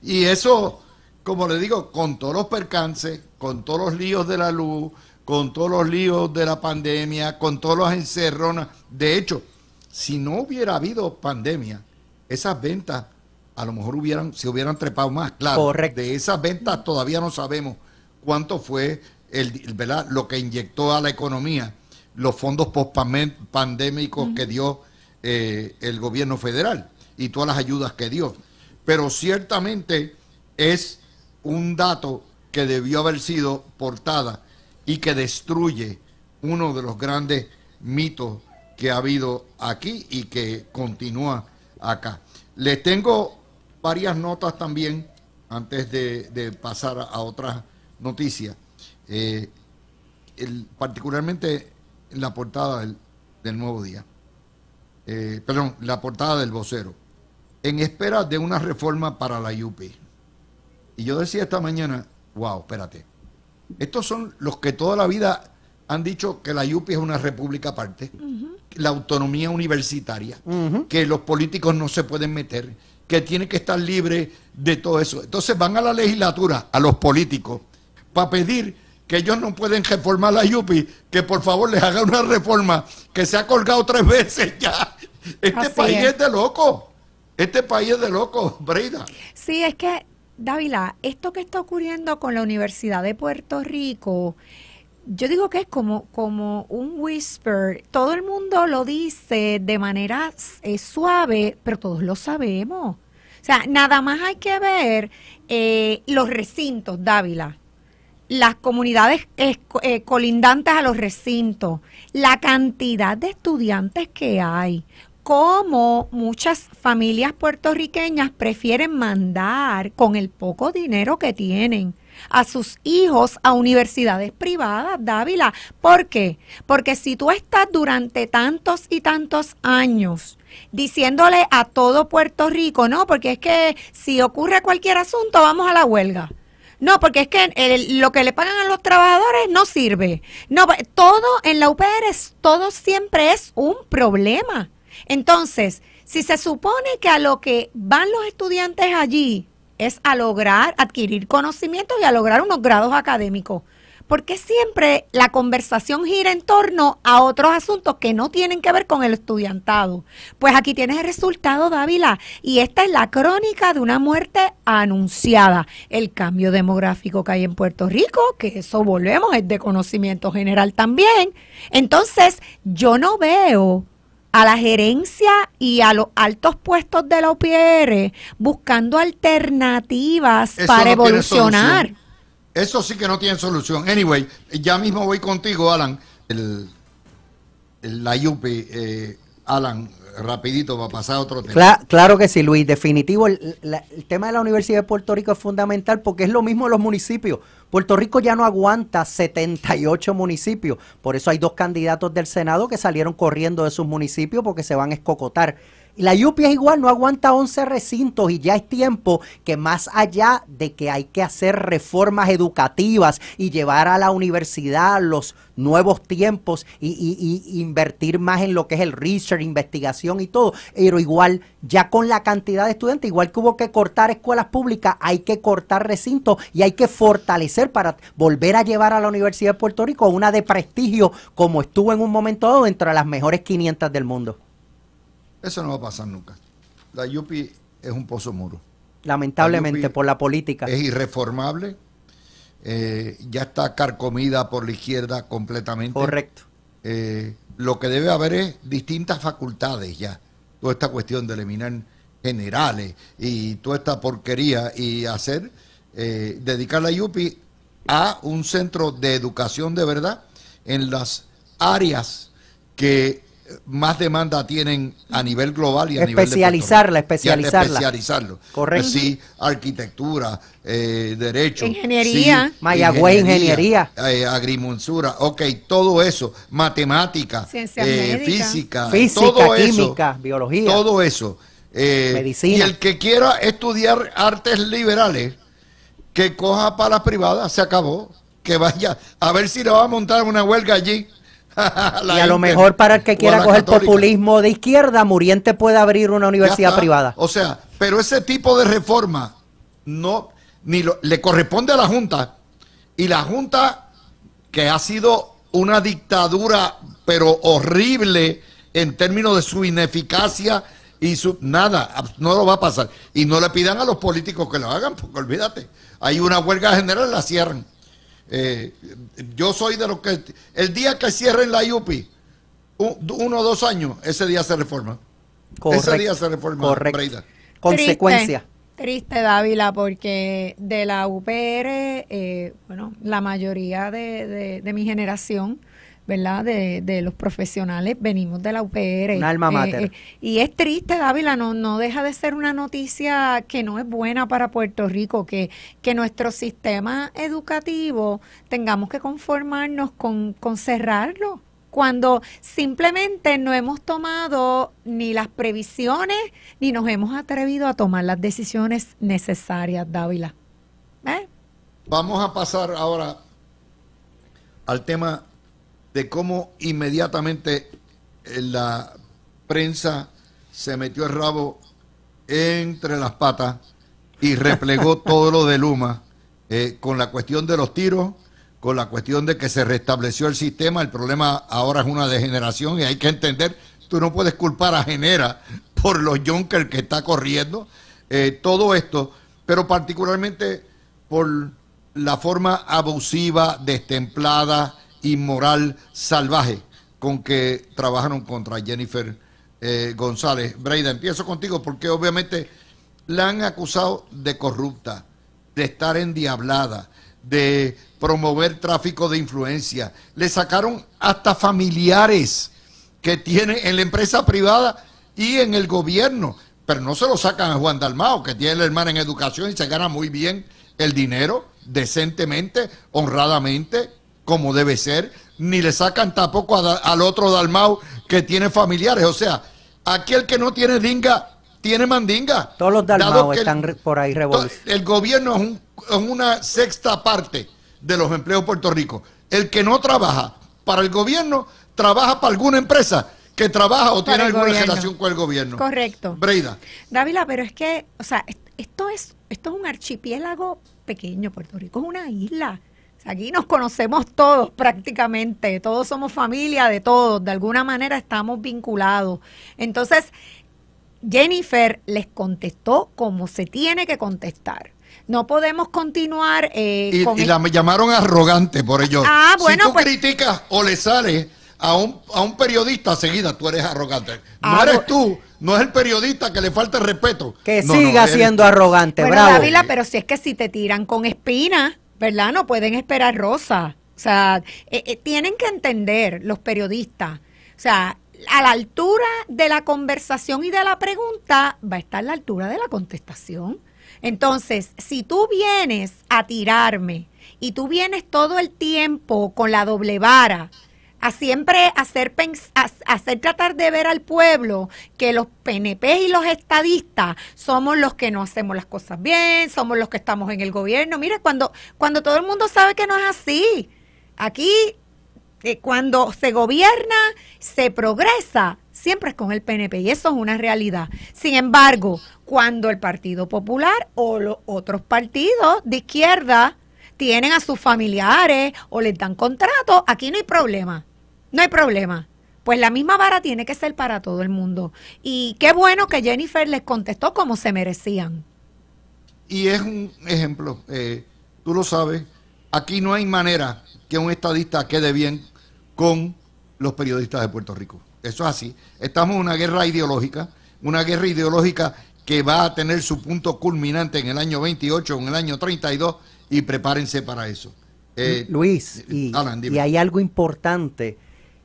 Y eso, como le digo, con todos los percances, con todos los líos de la luz, con todos los líos de la pandemia, con todos los encerronas. De hecho, si no hubiera habido pandemia, esas ventas a lo mejor hubieran, se hubieran trepado más. Claro, Correcto. de esas ventas todavía no sabemos cuánto fue el, lo que inyectó a la economía, los fondos post-pandémicos que dio eh, el gobierno federal y todas las ayudas que dio. Pero ciertamente es un dato que debió haber sido portada y que destruye uno de los grandes mitos que ha habido aquí y que continúa acá. Les tengo varias notas también antes de, de pasar a otras noticias eh, el, particularmente la portada del, Nuevo Día, eh, perdón, la portada del vocero, en espera de una reforma para la UP. Y yo decía esta mañana, wow, espérate, estos son los que toda la vida han dicho que la UPI es una república aparte, la autonomía universitaria, que los políticos no se pueden meter, que tiene que estar libre de todo eso. Entonces van a la legislatura, a los políticos, para pedir que ellos no pueden reformar la Yupi, que por favor les haga una reforma que se ha colgado tres veces ya. Este país es. de loco. Este país es de loco, Breida. Sí, es que, Dávila, esto que está ocurriendo con la Universidad de Puerto Rico, yo digo que es como, como un whisper. Todo el mundo lo dice de manera eh, suave, pero todos lo sabemos. O sea, nada más hay que ver eh, los recintos, Dávila las comunidades eh, colindantes a los recintos, la cantidad de estudiantes que hay, cómo muchas familias puertorriqueñas prefieren mandar con el poco dinero que tienen a sus hijos a universidades privadas, Dávila. ¿Por qué? Porque si tú estás durante tantos y tantos años diciéndole a todo Puerto Rico, no, porque es que si ocurre cualquier asunto, vamos a la huelga. No, porque es que lo que le pagan a los trabajadores no sirve. No, pues, todo en la UPR, es, todo siempre es un problema. Entonces, si se supone que a lo que van los estudiantes allí es a lograr adquirir conocimientos y a lograr unos grados académicos, porque siempre la conversación gira en torno a otros asuntos que no tienen que ver con el estudiantado. Pues aquí tienes el resultado, Dávila, y esta es la crónica de una muerte anunciada. El cambio demográfico que hay en Puerto Rico, que eso volvemos, es de conocimiento general también. Entonces, yo no veo a la gerencia y a los altos puestos de la OPR buscando alternativas para evolucionar. Eso sí que no tiene solución. Anyway, ya mismo voy contigo, Alan. El, la IUP eh, Alan, rapidito va a pasar a otro tema. Claro, que sí, Luis, definitivo. El, tema de la Universidad de Puerto Rico es fundamental porque es lo mismo en los municipios. Puerto Rico ya no aguanta 78 municipios. Por eso hay dos candidatos del Senado que salieron corriendo de sus municipios porque se van a escocotar. La UPI es igual, no aguanta 11 recintos y ya es tiempo que más allá de que hay que hacer reformas educativas y llevar a la universidad los nuevos tiempos y, invertir más en lo que es el research, investigación y todo, pero igual ya con la cantidad de estudiantes, igual que hubo que cortar escuelas públicas, hay que cortar recintos y hay que fortalecer para volver a llevar a la Universidad de Puerto Rico una de prestigio como estuvo en un momento dado entre las mejores 500 del mundo. Eso no va a pasar nunca. La Yupi es un pozo muro. Lamentablemente, por la política. Es irreformable. Eh, ya está carcomida por la izquierda completamente. Correcto. Eh, lo que debe haber es distintas facultades ya. Toda esta cuestión de eliminar generales y toda esta porquería y hacer, eh, dedicar la Yupi a un centro de educación de verdad en las áreas que más demanda tienen a nivel global y a nivel de especializarla, especializarlo. Correcto. Sí, arquitectura, eh, derecho, ingeniería, sí, ingeniería, eh, ok, todo eso, matemática, eh, física, química, biología, todo eso. Medicina. Y el que quiera estudiar artes liberales, que coja para privadas, se acabó, que vaya a ver si le va a montar una huelga allí y a lo mejor para el que quiera coger populismo de izquierda, Muriente puede abrir una universidad privada. O sea, pero ese tipo de reforma no ni le corresponde a la Junta. Y la Junta, que ha sido una dictadura, pero horrible en términos de su ineficacia y su nada, no lo va a pasar. Y no le pidan a los políticos que lo hagan, porque olvídate, hay una huelga general, la cierran. Eh, yo soy de los que el día que cierren la IUPI, uno o dos años, ese día se reforma. ese día se reforma. Consecuencia. Triste, Dávila, porque de la UPR, eh, bueno, la mayoría de mi generación ¿verdad? De, los profesionales, venimos de la UPR. Un alma eh, eh, y es triste, Dávila, no, no deja de ser una noticia que no es buena para Puerto Rico, que, nuestro sistema educativo tengamos que conformarnos con, cerrarlo cuando simplemente no hemos tomado ni las previsiones ni nos hemos atrevido a tomar las decisiones necesarias, Dávila. ¿Eh? Vamos a pasar ahora al tema de cómo inmediatamente eh, la prensa se metió el rabo entre las patas y replegó todo lo de Luma eh, con la cuestión de los tiros, con la cuestión de que se restableció el sistema. El problema ahora es una degeneración y hay que entender, tú no puedes culpar a Genera por los Junkers que está corriendo. Eh, todo esto, pero particularmente por la forma abusiva, destemplada, inmoral, moral salvaje con que trabajaron contra Jennifer eh, González. Breida, empiezo contigo porque obviamente la han acusado de corrupta, de estar endiablada, de promover tráfico de influencia. Le sacaron hasta familiares que tiene en la empresa privada y en el gobierno, pero no se lo sacan a Juan Dalmao, que tiene el hermano en educación y se gana muy bien el dinero, decentemente, honradamente, como debe ser, ni le sacan tampoco al otro Dalmau que tiene familiares. O sea, aquel que no tiene dinga, tiene mandinga. Todos los Dalmau están por ahí revolvidos. El gobierno es, una sexta parte de los empleos de Puerto Rico. El que no trabaja para el gobierno, trabaja para alguna empresa que trabaja o tiene alguna relación con el gobierno. Correcto. Breida. Dávila, pero es que, o sea, esto es, esto es un archipiélago pequeño, Puerto Rico es una isla. Aquí nos conocemos todos prácticamente, todos somos familia de todos, de alguna manera estamos vinculados. Entonces, Jennifer les contestó como se tiene que contestar. No podemos continuar eh, y, la llamaron arrogante por ello. Ah, bueno, si tú pues criticas o le sales a un, a un periodista seguida, tú eres arrogante. No ah, eres tú, no es el periodista que le falta respeto. Que siga siendo arrogante, bueno, bravo. pero si es que si te tiran con espinas ¿verdad? No pueden esperar rosa. O sea, eh, eh, tienen que entender los periodistas. O sea, a la altura de la conversación y de la pregunta va a estar a la altura de la contestación. Entonces, si tú vienes a tirarme y tú vienes todo el tiempo con la doble vara, a siempre hacer, hacer tratar de ver al pueblo que los PNP y los estadistas somos los que no hacemos las cosas bien, somos los que estamos en el gobierno. Mira, cuando, cuando todo el mundo sabe que no es así, aquí eh, cuando se gobierna, se progresa, siempre es con el PNP y eso es una realidad. Sin embargo, cuando el Partido Popular o los otros partidos de izquierda tienen a sus familiares o les dan contratos, aquí no hay problema no hay problema. Pues la misma vara tiene que ser para todo el mundo. Y qué bueno que Jennifer les contestó como se merecían. Y es un ejemplo, eh, tú lo sabes, aquí no hay manera que un estadista quede bien con los periodistas de Puerto Rico. Eso es así. Estamos en una guerra ideológica, una guerra ideológica que va a tener su punto culminante en el año 28 o en el año 32 y prepárense para eso. Eh, Luis, eh, y hay algo importante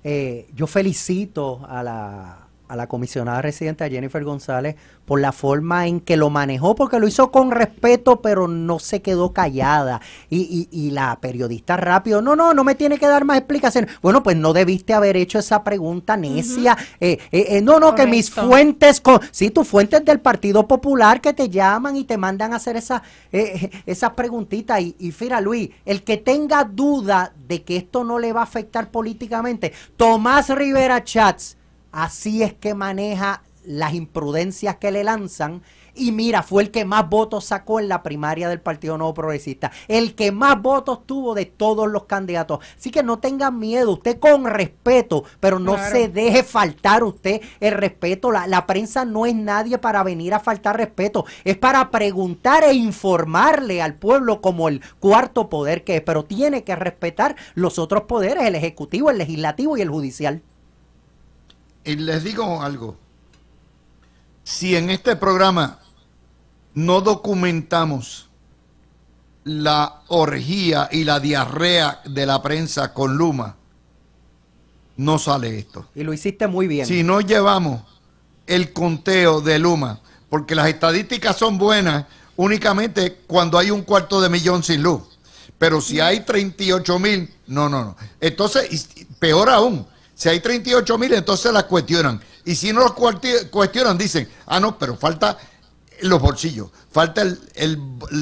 eh, yo felicito a la, a la comisionada residente, Jennifer González, por la forma en que lo manejó, porque lo hizo con respeto, pero no se quedó callada. Y, y, la periodista rápido, no, no, no me tiene que dar más explicaciones Bueno, pues no debiste haber hecho esa pregunta necia. Eh, eh, eh, no, no, que mis fuentes, con, sí, tus fuentes del Partido Popular que te llaman y te mandan a hacer esas esas preguntitas. Y, y Luis, el que tenga duda de que esto no le va a afectar políticamente, Tomás Rivera Chats Así es que maneja las imprudencias que le lanzan. Y mira, fue el que más votos sacó en la primaria del Partido Nuevo Progresista. El que más votos tuvo de todos los candidatos. Así que no tengan miedo, usted con respeto, pero no se deje faltar usted el respeto. La, la, prensa no es nadie para venir a faltar respeto. Es para preguntar e informarle al pueblo como el cuarto poder que es. Pero tiene que respetar los otros poderes, el Ejecutivo, el Legislativo y el Judicial. Y les digo algo. Si en este programa no documentamos la orgía y la diarrea de la prensa con Luma, no sale esto. Y lo hiciste muy bien. Si no llevamos el conteo de Luma, porque las estadísticas son buenas únicamente cuando hay un cuarto de millón sin luz. Pero si hay 38 mil, no, no, no. Entonces, peor aún, si hay 38 mil, entonces las cuestionan. Y si no las cuestionan, dicen, ah, no, pero falta los bolsillos, falta el,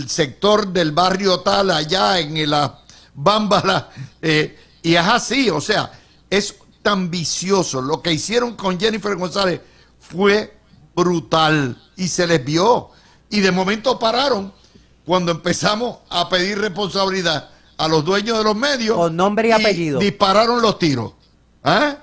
sector del barrio tal allá en la bámbala. Eh, y es así, o sea, es tan vicioso. Lo que hicieron con Jennifer González fue brutal y se les vio. Y de momento pararon cuando empezamos a pedir responsabilidad a los dueños de los medios. Con nombre y, y apellido. Dispararon los tiros. ¿Ah?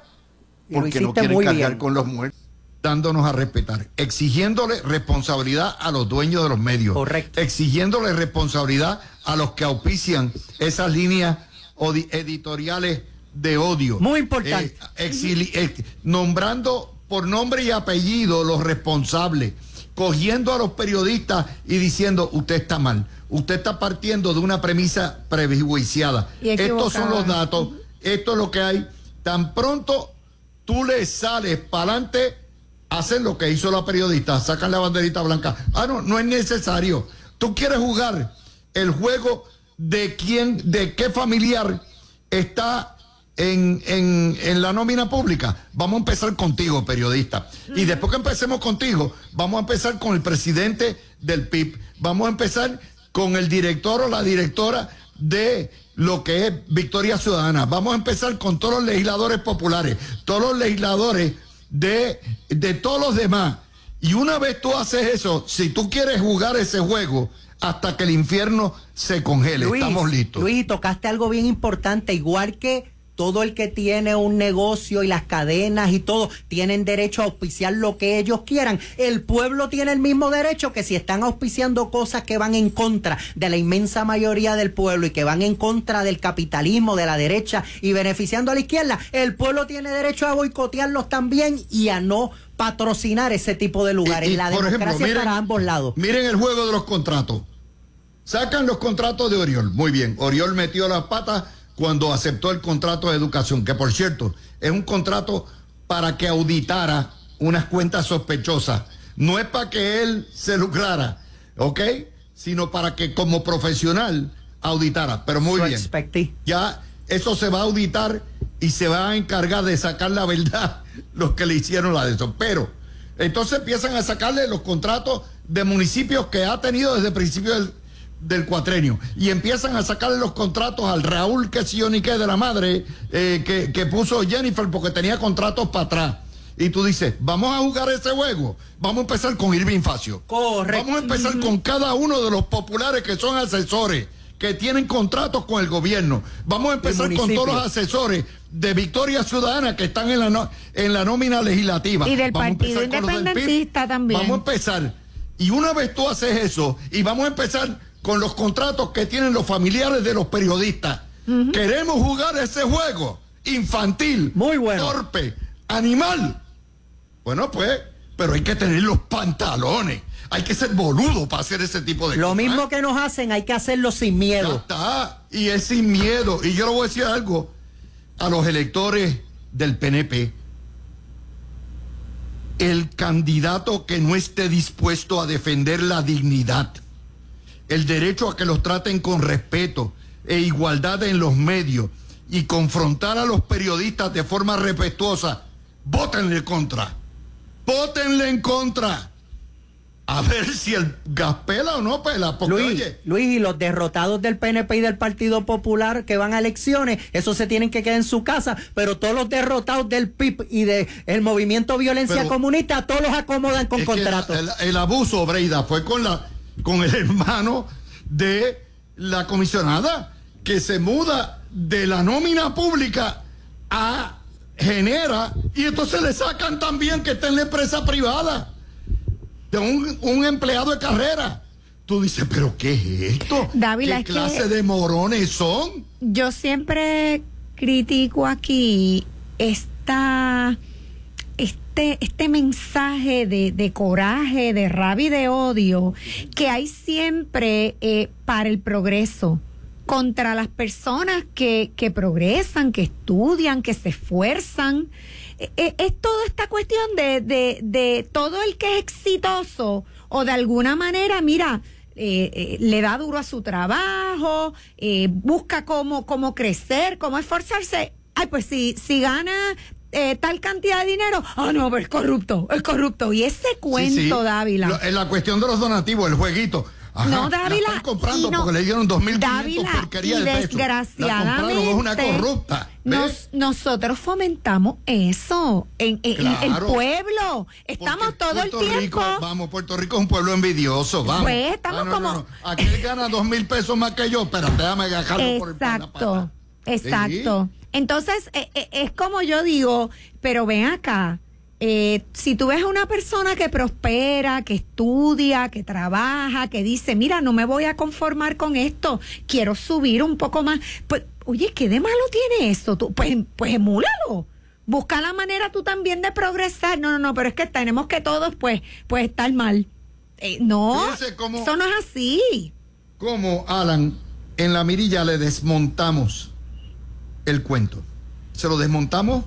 Porque no quieren cargar con los muertos dándonos a respetar, exigiéndole responsabilidad a los dueños de los medios, Correcto. exigiéndole responsabilidad a los que auspician esas líneas editoriales de odio. Muy importante. Eh, eh, nombrando por nombre y apellido los responsables, cogiendo a los periodistas y diciendo, usted está mal, usted está partiendo de una premisa prejuiciada. Estos son los datos, esto es lo que hay Tan pronto tú le sales para adelante, hacen lo que hizo la periodista, sacan la banderita blanca. Ah, no, no es necesario. Tú quieres jugar el juego de quién, de qué familiar está en, en, la nómina pública. Vamos a empezar contigo, periodista. Y después que empecemos contigo, vamos a empezar con el presidente del PIB. Vamos a empezar con el director o la directora de lo que es Victoria Ciudadana. Vamos a empezar con todos los legisladores populares, todos los legisladores de, todos los demás. Y una vez tú haces eso, si tú quieres jugar ese juego, hasta que el infierno se congele, estamos listos. Luis, tocaste algo bien importante, igual que todo el que tiene un negocio y las cadenas y todo tienen derecho a auspiciar lo que ellos quieran. El pueblo tiene el mismo derecho que si están auspiciando cosas que van en contra de la inmensa mayoría del pueblo y que van en contra del capitalismo, de la derecha y beneficiando a la izquierda, el pueblo tiene derecho a boicotearlos también y a no patrocinar ese tipo de lugares. Y, la democracia ejemplo, ambos lados. Miren el juego de los contratos. Sacan los contratos de Oriol. Muy bien, Oriol metió las patas cuando aceptó el contrato de educación, que por cierto es un contrato para que auditara unas cuentas sospechosas. No es para que él se lucrara, ¿ok? Sino para que como profesional auditara. Pero muy bien. Ya eso se va a auditar y se va a encargar de sacar la verdad los que le hicieron la de eso. Pero entonces empiezan a sacarle los contratos de municipios que ha tenido desde principio del del cuatrenio y empiezan a sacarle los contratos al Raúl que yo ni que de la madre eh, que, puso Jennifer porque tenía contratos para atrás. Y tú dices, vamos a jugar ese juego. Vamos a empezar con Irving Facio. Correcto. Vamos a empezar con cada uno de los populares que son asesores, que tienen contratos con el gobierno. Vamos a empezar con todos los asesores de Victoria Ciudadana que están en la, en la nómina legislativa. Y del vamos Partido Independentista también. Vamos a empezar. Y una vez tú haces eso, y vamos a empezar con los contratos que tienen los familiares de los periodistas. Queremos jugar ese juego infantil, torpe, animal. Bueno, pues, pero hay que tener los pantalones. Hay que ser boludo para hacer ese tipo de cosas. Lo mismo ¿eh? que nos hacen, hay que hacerlo sin miedo. está, y es sin miedo. Y yo le voy a decir algo a los electores del PNP. El candidato que no esté dispuesto a defender la dignidad el derecho a que los traten con respeto e igualdad en los medios y confrontar a los periodistas de forma respetuosa, votenle contra. Votenle en contra. A ver si el gas pela o no pela. Porque, Luis, oye, Luis, y los derrotados del PNP y del Partido Popular que van a elecciones, esos se tienen que quedar en su casa, pero todos los derrotados del PIB y del movimiento violencia comunista, todos los acomodan con contratos. el abuso, Breida, fue con la con el hermano de la comisionada, que se muda de la nómina pública a genera, y entonces le sacan también que está en la empresa privada, de un, empleado de carrera. Tú dices, pero ¿qué es esto? ¿Qué clase de morones son? Yo siempre critico aquí esta este, este mensaje de, de, coraje, de rabia y de odio que hay siempre eh, para el progreso contra las personas que, que, progresan, que estudian, que se esfuerzan. E, e, es toda esta cuestión de, de, todo el que es exitoso o de alguna manera, mira, eh, eh, le da duro a su trabajo, busca cómo, cómo crecer, cómo esforzarse. Ay, pues si, si gana eh, tal cantidad de dinero. Ah, no, pero es corrupto, es corrupto. Y ese cuento, Dávila. en eh, la cuestión de los donativos, el jueguito. no, Dávila. están comprando porque le dieron 2.500 mil y de desgraciadamente. es una corrupta. Nos, nosotros fomentamos eso en, el pueblo. Estamos todo el tiempo. Rico, vamos, Puerto Rico es un pueblo envidioso, vamos. Pues estamos ah, como. Aquel gana dos mil pesos más que yo, pero déjame agajarlo por el Exacto. Exacto. Entonces, eh, eh, es como yo digo, pero ven acá. Eh, si tú ves a una persona que prospera, que estudia, que trabaja, que dice, mira, no me voy a conformar con esto, quiero subir un poco más, pues, oye, ¿qué de malo tiene esto? Tú, pues, pues emúlalo. Busca la manera tú también de progresar. No, no, no, pero es que tenemos que todos, pues, pues estar mal. no, eso no es así. Como Alan, en la mirilla le desmontamos el cuento. Se lo desmontamos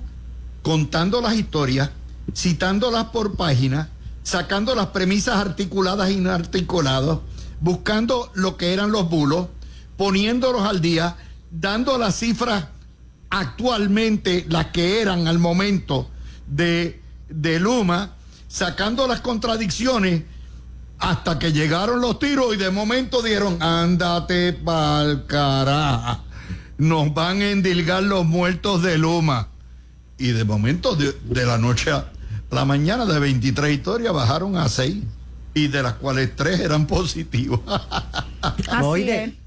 contando las historias, citándolas por página, sacando las premisas articuladas e inarticuladas, buscando lo que eran los bulos, poniéndolos al día, dando las cifras actualmente, las que eran al momento de, de Luma, sacando las contradicciones hasta que llegaron los tiros y de momento dieron, ándate pa'l carajo nos van a endilgar los muertos de Luma. Y de momento, de, la noche a la mañana, de 23 historias, bajaron a 6 y de las cuales tres eran positivas. no,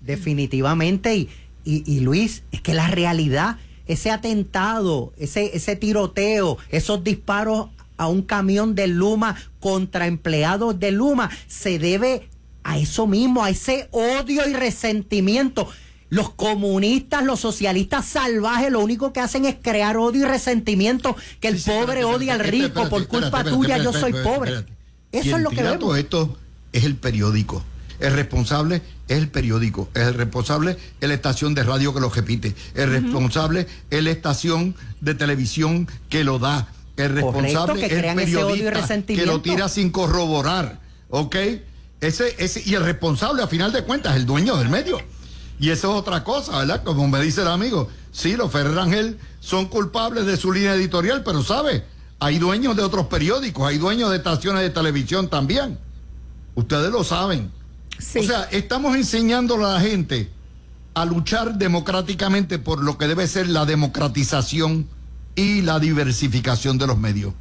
definitivamente, y, y, Luis, es que la realidad, ese atentado, ese, ese tiroteo, esos disparos a un camión de Luma contra empleados de Luma, se debe a eso mismo, a ese odio y resentimiento. Los comunistas, los socialistas salvajes, lo único que hacen es crear odio y resentimiento, que el pobre odia al rico, por culpa tuya yo soy pobre. Eso es lo que vemos. Todo esto es el periódico. El responsable es el periódico, el responsable es la estación de radio que lo repite, el responsable es la estación de televisión que lo da, el responsable es el periodista que lo tira sin corroborar, ¿ok? Ese, ese, y el responsable, a final de cuentas, es el dueño del medio. Y eso es otra cosa, ¿verdad? Como me dice el amigo, sí, los Ferrer Ángel son culpables de su línea editorial, pero ¿sabe? Hay dueños de otros periódicos, hay dueños de estaciones de televisión también. Ustedes lo saben. O sea, estamos enseñando a la gente a luchar democráticamente por lo que debe ser la democratización y la diversificación de los medios.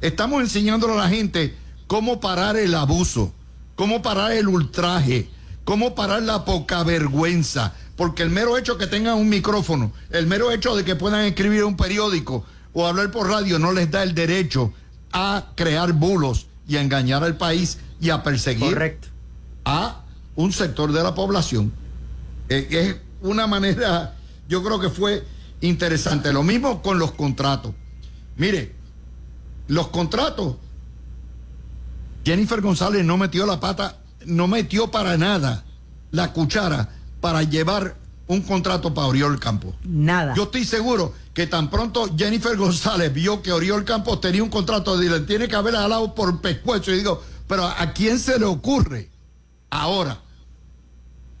Estamos enseñando a la gente cómo parar el abuso, cómo parar el ultraje, cómo parar la poca vergüenza. Porque el mero hecho que tengan un micrófono, el mero hecho de que puedan escribir un periódico o hablar por radio no les da el derecho a crear bulos y a engañar al país y a perseguir a un sector de la población. E, es una manera, yo creo que fue interesante. Lo mismo con los contratos. Mire, los contratos, Jennifer González no metió la pata no metió para nada la cuchara para llevar un contrato para Oriol Campos. Nada. Yo estoy seguro que tan pronto Jennifer González vio que Oriol Campos tenía un contrato, le tiene que haber jalado por pescuezo. Y digo, pero ¿a quién se le ocurre ahora?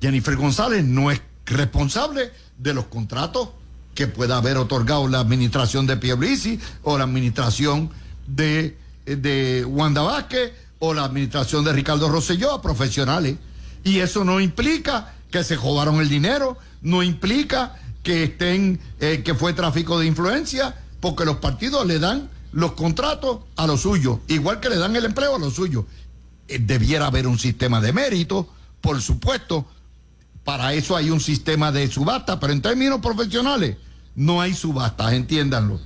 Jennifer González no es responsable de los contratos que pueda haber otorgado la administración de Pierluisi o la administración de, de Wanda Vázquez o la administración de Ricardo Rosselló a profesionales. Y eso no implica que se jodaron el dinero, no implica que estén, eh, que fue tráfico de influencia, porque los partidos le dan los contratos a los suyos, igual que le dan el empleo a los suyos. Eh, debiera haber un sistema de mérito, por supuesto, para eso hay un sistema de subasta, pero en términos profesionales no hay subastas, entiéndanlo.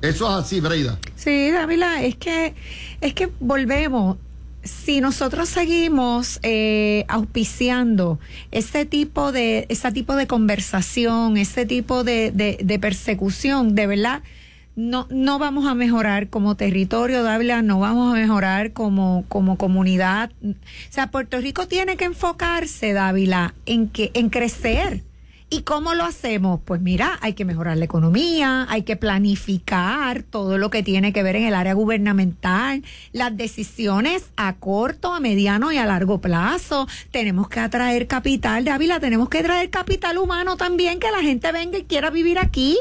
Eso es así, Breida. Sí, Dávila, es que, es que volvemos si nosotros seguimos eh, auspiciando este tipo de, ese tipo de conversación, ese tipo de, persecución, de verdad, no, no vamos a mejorar como territorio Dávila, no vamos a mejorar como, como comunidad. O sea, Puerto Rico tiene que enfocarse, Dávila, en que, en crecer ¿Y cómo lo hacemos? Pues mira, hay que mejorar la economía, hay que planificar todo lo que tiene que ver en el área gubernamental, las decisiones a corto, a mediano y a largo plazo. Tenemos que atraer capital de Ávila, tenemos que atraer capital humano también, que la gente venga y quiera vivir aquí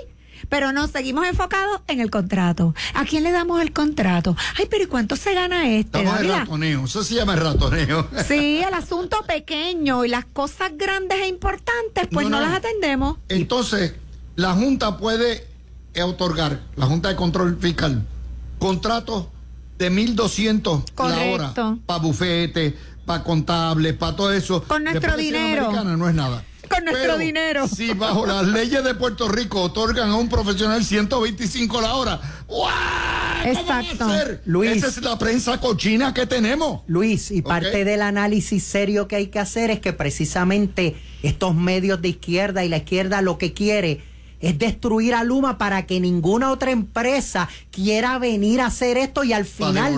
pero no, seguimos enfocados en el contrato. ¿A quién le damos el contrato? Ay, pero ¿y cuánto se gana esto? Estamos en ratoneo, eso se llama ratoneo. Sí, el asunto pequeño y las cosas grandes e importantes, pues no, las atendemos. Entonces, la Junta puede otorgar, la Junta de Control Fiscal, contratos de 1.200 la hora para bufete, para contables, para todo eso. Con nuestro dinero. No es nada con nuestro dinero. Si bajo las leyes de Puerto Rico otorgan a un profesional 125 la hora, Exacto. Luis. Esa es la prensa cochina que tenemos. Luis, y parte del análisis serio que hay que hacer es que precisamente estos medios de izquierda y la izquierda lo que quiere es destruir a Luma para que ninguna otra empresa quiera venir a hacer esto y al final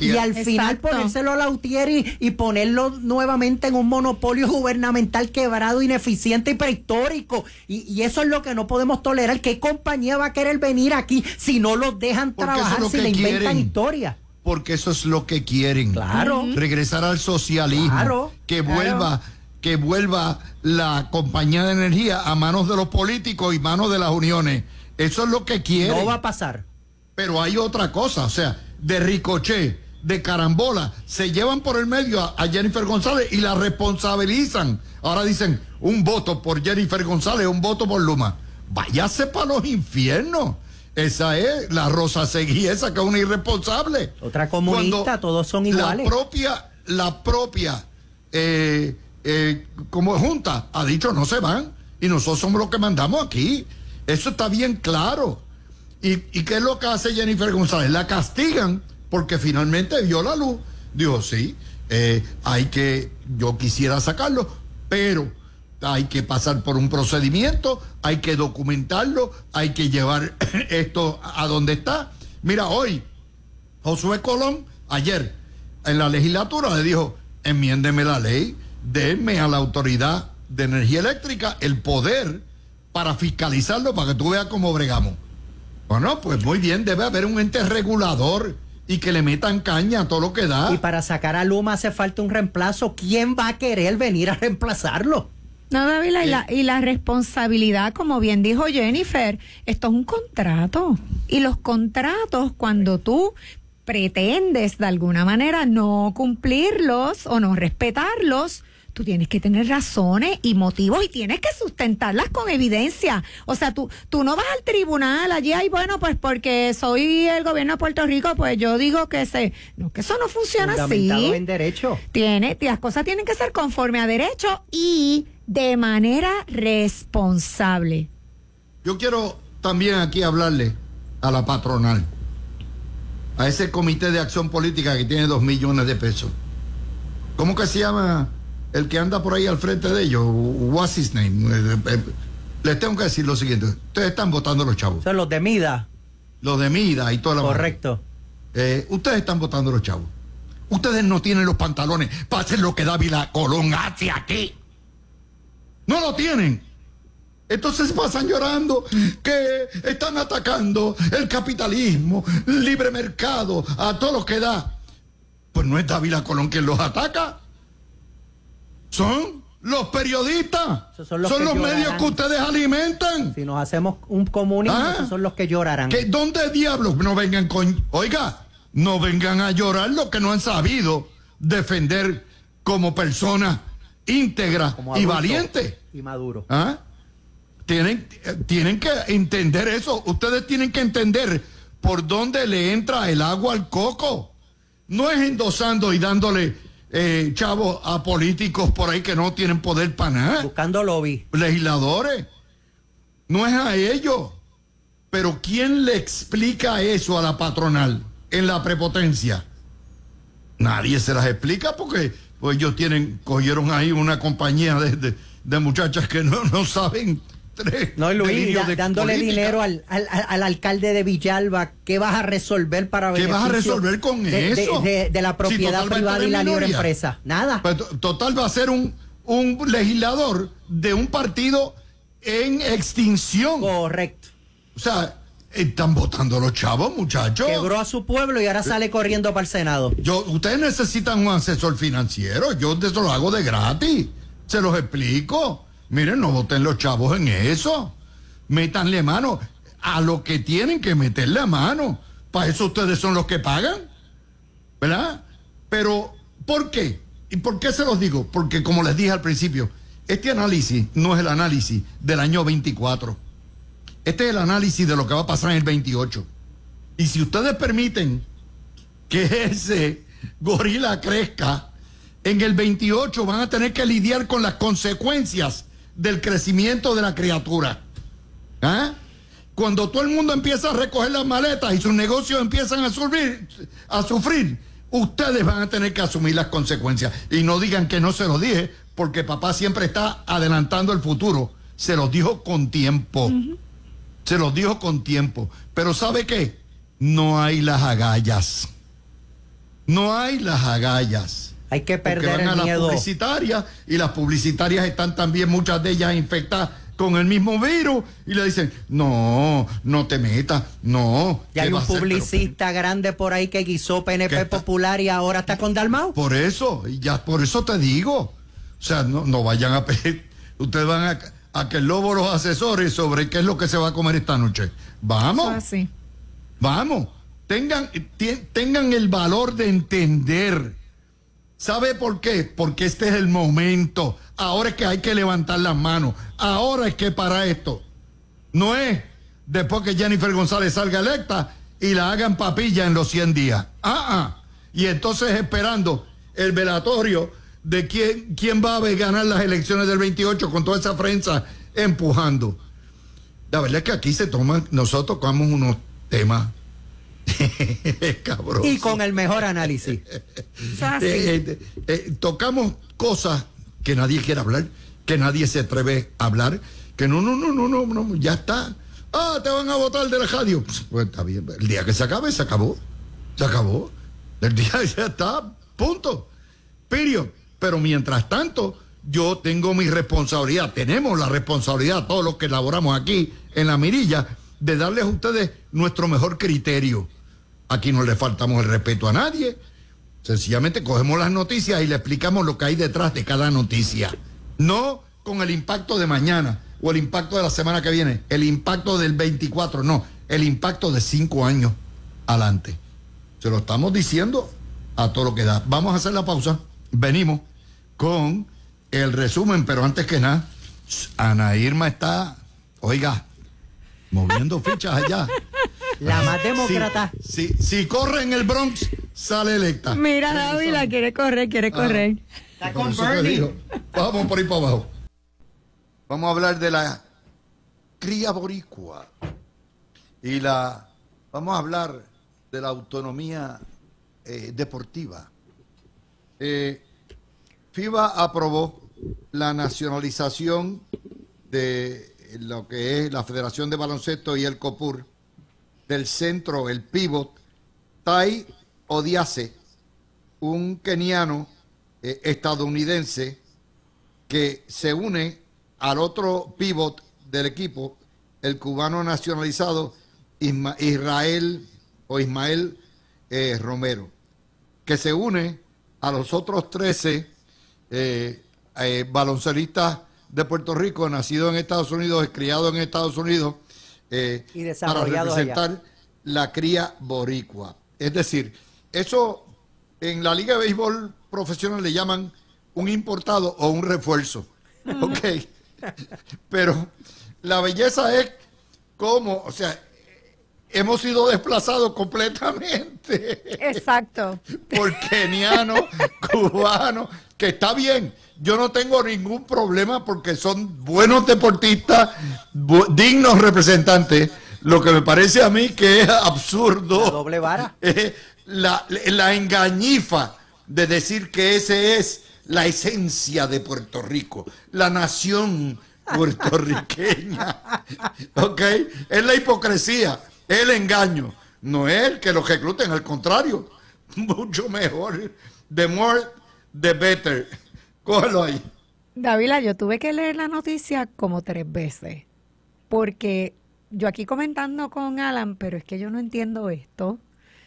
y al final ponérselo a Lautier y, ponerlo nuevamente en un monopolio gubernamental quebrado, ineficiente y prehistórico. Y, eso es lo que no podemos tolerar. ¿Qué compañía va a querer venir aquí si no los dejan trabajar, si le inventan historia? Porque eso es lo que quieren. Claro. Regresar al socialismo. Que vuelva que vuelva la compañía de energía a manos de los políticos y manos de las uniones. Eso es lo que quiere. No va a pasar. Pero hay otra cosa, o sea, de ricochet, de carambola, se llevan por el medio a, Jennifer González y la responsabilizan. Ahora dicen, un voto por Jennifer González, un voto por Luma. Váyase para los infiernos. Esa es la Rosa Seguí, esa que es una irresponsable. Otra comunista, todos son iguales. La propia, la propia eh, eh, como junta ha dicho no se van y nosotros somos los que mandamos aquí. Eso está bien claro. ¿Y, qué es lo que hace Jennifer González? La castigan porque finalmente vio la luz. Dijo, sí, eh, hay que, yo quisiera sacarlo, pero hay que pasar por un procedimiento, hay que documentarlo, hay que llevar esto a donde está. Mira, hoy, Josué Colón, ayer, en la legislatura le dijo, enmiéndeme la ley denme a la autoridad de energía eléctrica el poder para fiscalizarlo, para que tú veas cómo bregamos. Bueno, pues muy bien, debe haber un ente regulador y que le metan caña a todo lo que da. Y para sacar a Luma hace falta un reemplazo. ¿Quién va a querer venir a reemplazarlo? No, David, y la, eh. y la responsabilidad, como bien dijo Jennifer, esto es un contrato. Y los contratos, cuando tú pretendes de alguna manera no cumplirlos o no respetarlos, tú tienes que tener razones y motivos y tienes que sustentarlas con evidencia. O sea, tú, tú no vas al tribunal allí, ay, bueno, pues porque soy el gobierno de Puerto Rico, pues yo digo que se. No, que eso no funciona así. en derecho. Tiene, las cosas tienen que ser conforme a derecho y de manera responsable. Yo quiero también aquí hablarle a la patronal, a ese comité de acción política que tiene dos millones de pesos. ¿Cómo que se llama? el que anda por ahí al frente de ellos, what's his name? Eh, eh, eh, les tengo que decir lo siguiente, ustedes están votando a los chavos. Son los de Mida. Los de Mida y toda la Correcto. ustedes están votando a los chavos. Ustedes no tienen los pantalones para hacer lo que Dávila Colón hace aquí. No lo tienen. Entonces pasan llorando que están atacando el capitalismo, libre mercado, a todos los que da. Pues no es Dávila Colón quien los ataca son los periodistas, son los, medios que ustedes alimentan. Si nos hacemos un comunismo, ah. son los que llorarán. ¿Qué, ¿Dónde diablos no vengan con... Oiga, no vengan a llorar los que no han sabido defender como persona íntegra y valiente Y maduro. ¿Ah? Tienen, tienen que entender eso. Ustedes tienen que entender por dónde le entra el agua al coco. No es endosando y dándole eh, chavos a políticos por ahí que no tienen poder para nada. Buscando lobby. Legisladores. No es a ellos. Pero ¿quién le explica eso a la patronal en la prepotencia? Nadie se las explica porque pues ellos tienen, cogieron ahí una compañía de, de, de muchachas que no, no saben no, Luis, dándole dinero al, alcalde de Villalba, ¿qué vas a resolver para ¿Qué vas a resolver con eso? De, la propiedad privada y la libre empresa. Nada. Pues, total, va a ser un, un legislador de un partido en extinción. Correcto. O sea, están votando los chavos, muchachos. Quebró a su pueblo y ahora eh. sale corriendo para el Senado. Yo, ustedes necesitan un asesor financiero. Yo eso lo hago de gratis. Se los explico. Miren, no voten los chavos en eso. Métanle mano a lo que tienen que meterle mano. Para eso ustedes son los que pagan. ¿Verdad? Pero, ¿por qué? ¿Y por qué se los digo? Porque, como les dije al principio, este análisis no es el análisis del año 24. Este es el análisis de lo que va a pasar en el 28. Y si ustedes permiten que ese gorila crezca, en el 28 van a tener que lidiar con las consecuencias del crecimiento de la criatura. ¿Ah? Cuando todo el mundo empieza a recoger las maletas y sus negocios empiezan a sufrir, a sufrir, ustedes van a tener que asumir las consecuencias. Y no digan que no se lo dije, porque papá siempre está adelantando el futuro. Se los dijo con tiempo. Se los dijo con tiempo. Pero ¿sabe qué? No hay las agallas. No hay las agallas. Hay que perder a las publicitarias y las publicitarias están también muchas de ellas infectadas con el mismo virus y le dicen, "No, no te metas, no." Y hay un publicista grande por ahí que guisó PNP Popular y ahora está con Dalmau. Por eso, ya por eso te digo. O sea, no, vayan a pedir, ustedes van a que el lobo los asesores sobre qué es lo que se va a comer esta noche. Vamos. Vamos. Tengan, tengan el valor de entender ¿Sabe por qué? Porque este es el momento. Ahora es que hay que levantar las manos. Ahora es que para esto. No es después que Jennifer González salga electa y la hagan papilla en los 100 días. Ah, ah. Y entonces esperando el velatorio de quién, quién va a ganar las elecciones del 28 con toda esa prensa empujando. La verdad es que aquí se toman, nosotros tocamos unos temas Cabrón. Y con el mejor análisis. Eh, eh, tocamos cosas que nadie quiere hablar, que nadie se atreve a hablar, que no, no, no, no, no, ya está. Ah, te van a votar del radio. Pues, está bien. Pues, el día que se acabe, se acabó. Se acabó. El día ya está, punto. pirio Pero mientras tanto, yo tengo mi responsabilidad, tenemos la responsabilidad, todos los que elaboramos aquí en la mirilla, de darles a ustedes nuestro mejor criterio. Aquí no le faltamos el respeto a nadie. Sencillamente cogemos las noticias y le explicamos lo que hay detrás de cada noticia. No con el impacto de mañana o el impacto de la semana que viene, el impacto del 24, no, el impacto de cinco años adelante. Se lo estamos diciendo a todo lo que da. Vamos a hacer la pausa. Venimos con el resumen, pero antes que nada, Ana Irma está, oiga, moviendo fichas allá la más demócrata. Si, corre en el Bronx, sale electa. Mira, la quiere correr, quiere ah. correr. Está con Bernie. Vamos por ahí para abajo. Vamos a hablar de la cría boricua y la vamos a hablar de la autonomía eh, deportiva. Eh, FIBA aprobó la nacionalización de lo que es la Federación de Baloncesto y el COPUR del centro, el pivot, Tai Odiase, un keniano eh, estadounidense que se une al otro pivot del equipo, el cubano nacionalizado Israel o Ismael eh, Romero, que se une a los otros 13 eh, baloncelistas de Puerto Rico, nacido en Estados Unidos, criado en Estados Unidos, eh, y para representar la cría boricua. Es decir, eso en la Liga de Béisbol Profesional le llaman un importado o un refuerzo. Mm. Ok. Pero la belleza es cómo, o sea, hemos sido desplazados completamente. Exacto. Por kenianos, cubano, que está bien yo no tengo ningún problema porque son buenos deportistas, dignos representantes. Lo que me parece a mí que es absurdo. La doble vara. la, engañifa de decir que esa es la esencia de Puerto Rico, la nación puertorriqueña. ¿Ok? Es la hipocresía, el engaño. No es el que los recluten, al contrario. Mucho mejor. The more, the better. Cógelo ahí. Davila, yo tuve que leer la noticia como tres veces, porque yo aquí comentando con Alan, pero es que yo no entiendo esto.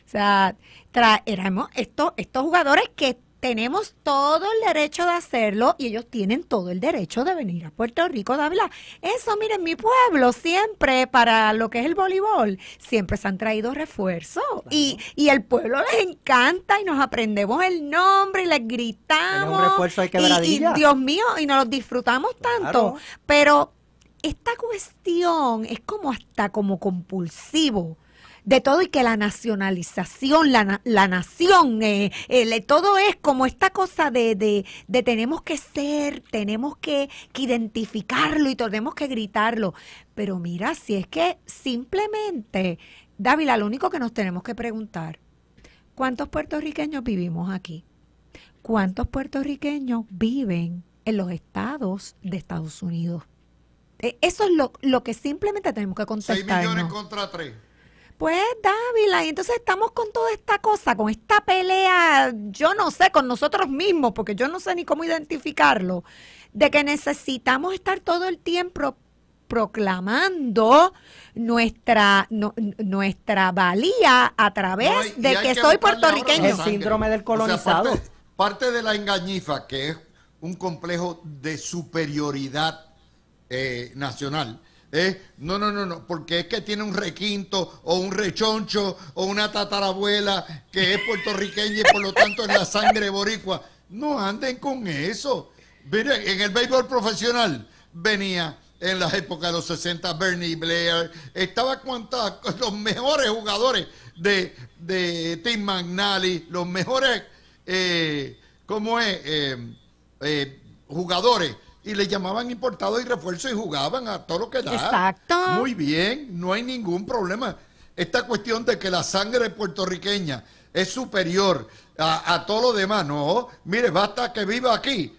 O sea, traemos estos, estos jugadores que tenemos todo el derecho de hacerlo y ellos tienen todo el derecho de venir a Puerto Rico de hablar. Eso, miren, mi pueblo siempre para lo que es el voleibol, siempre se han traído refuerzos y, y el pueblo les encanta y nos aprendemos el nombre y les gritamos. Un refuerzo y, y, Dios mío, y nos los disfrutamos tanto. Pero esta cuestión es como hasta como compulsivo de todo y que la nacionalización, la, nación, eh, eh todo es como esta cosa de, de, de tenemos que ser, tenemos que, identificarlo y tenemos que gritarlo. Pero mira, si es que simplemente, Dávila, lo único que nos tenemos que preguntar, ¿cuántos puertorriqueños vivimos aquí? ¿Cuántos puertorriqueños viven en los estados de Estados Unidos? Eh, eso es lo, lo que simplemente tenemos que contestar. 6 millones contra 3. Pues Dávila, y entonces estamos con toda esta cosa, con esta pelea, yo no sé, con nosotros mismos, porque yo no sé ni cómo identificarlo, de que necesitamos estar todo el tiempo proclamando nuestra, nuestra valía a través de que, soy puertorriqueño. El síndrome del colonizado. parte, de la engañifa, que es un complejo de superioridad eh, nacional, ¿Eh? No, no, no, no, porque es que tiene un requinto o un rechoncho o una tatarabuela que es puertorriqueña y por lo tanto es la sangre boricua. No anden con eso. Miren, en el béisbol profesional venía en las épocas de los 60 Bernie Blair, estaba con los mejores jugadores de, de Tim McNally, los mejores, eh, ¿cómo es? Eh, jugadores y le llamaban importado y refuerzo y jugaban a todo lo que da. Exacto. Muy bien, no hay ningún problema. Esta cuestión de que la sangre puertorriqueña es superior a, todo lo demás, no. Mire, basta que viva aquí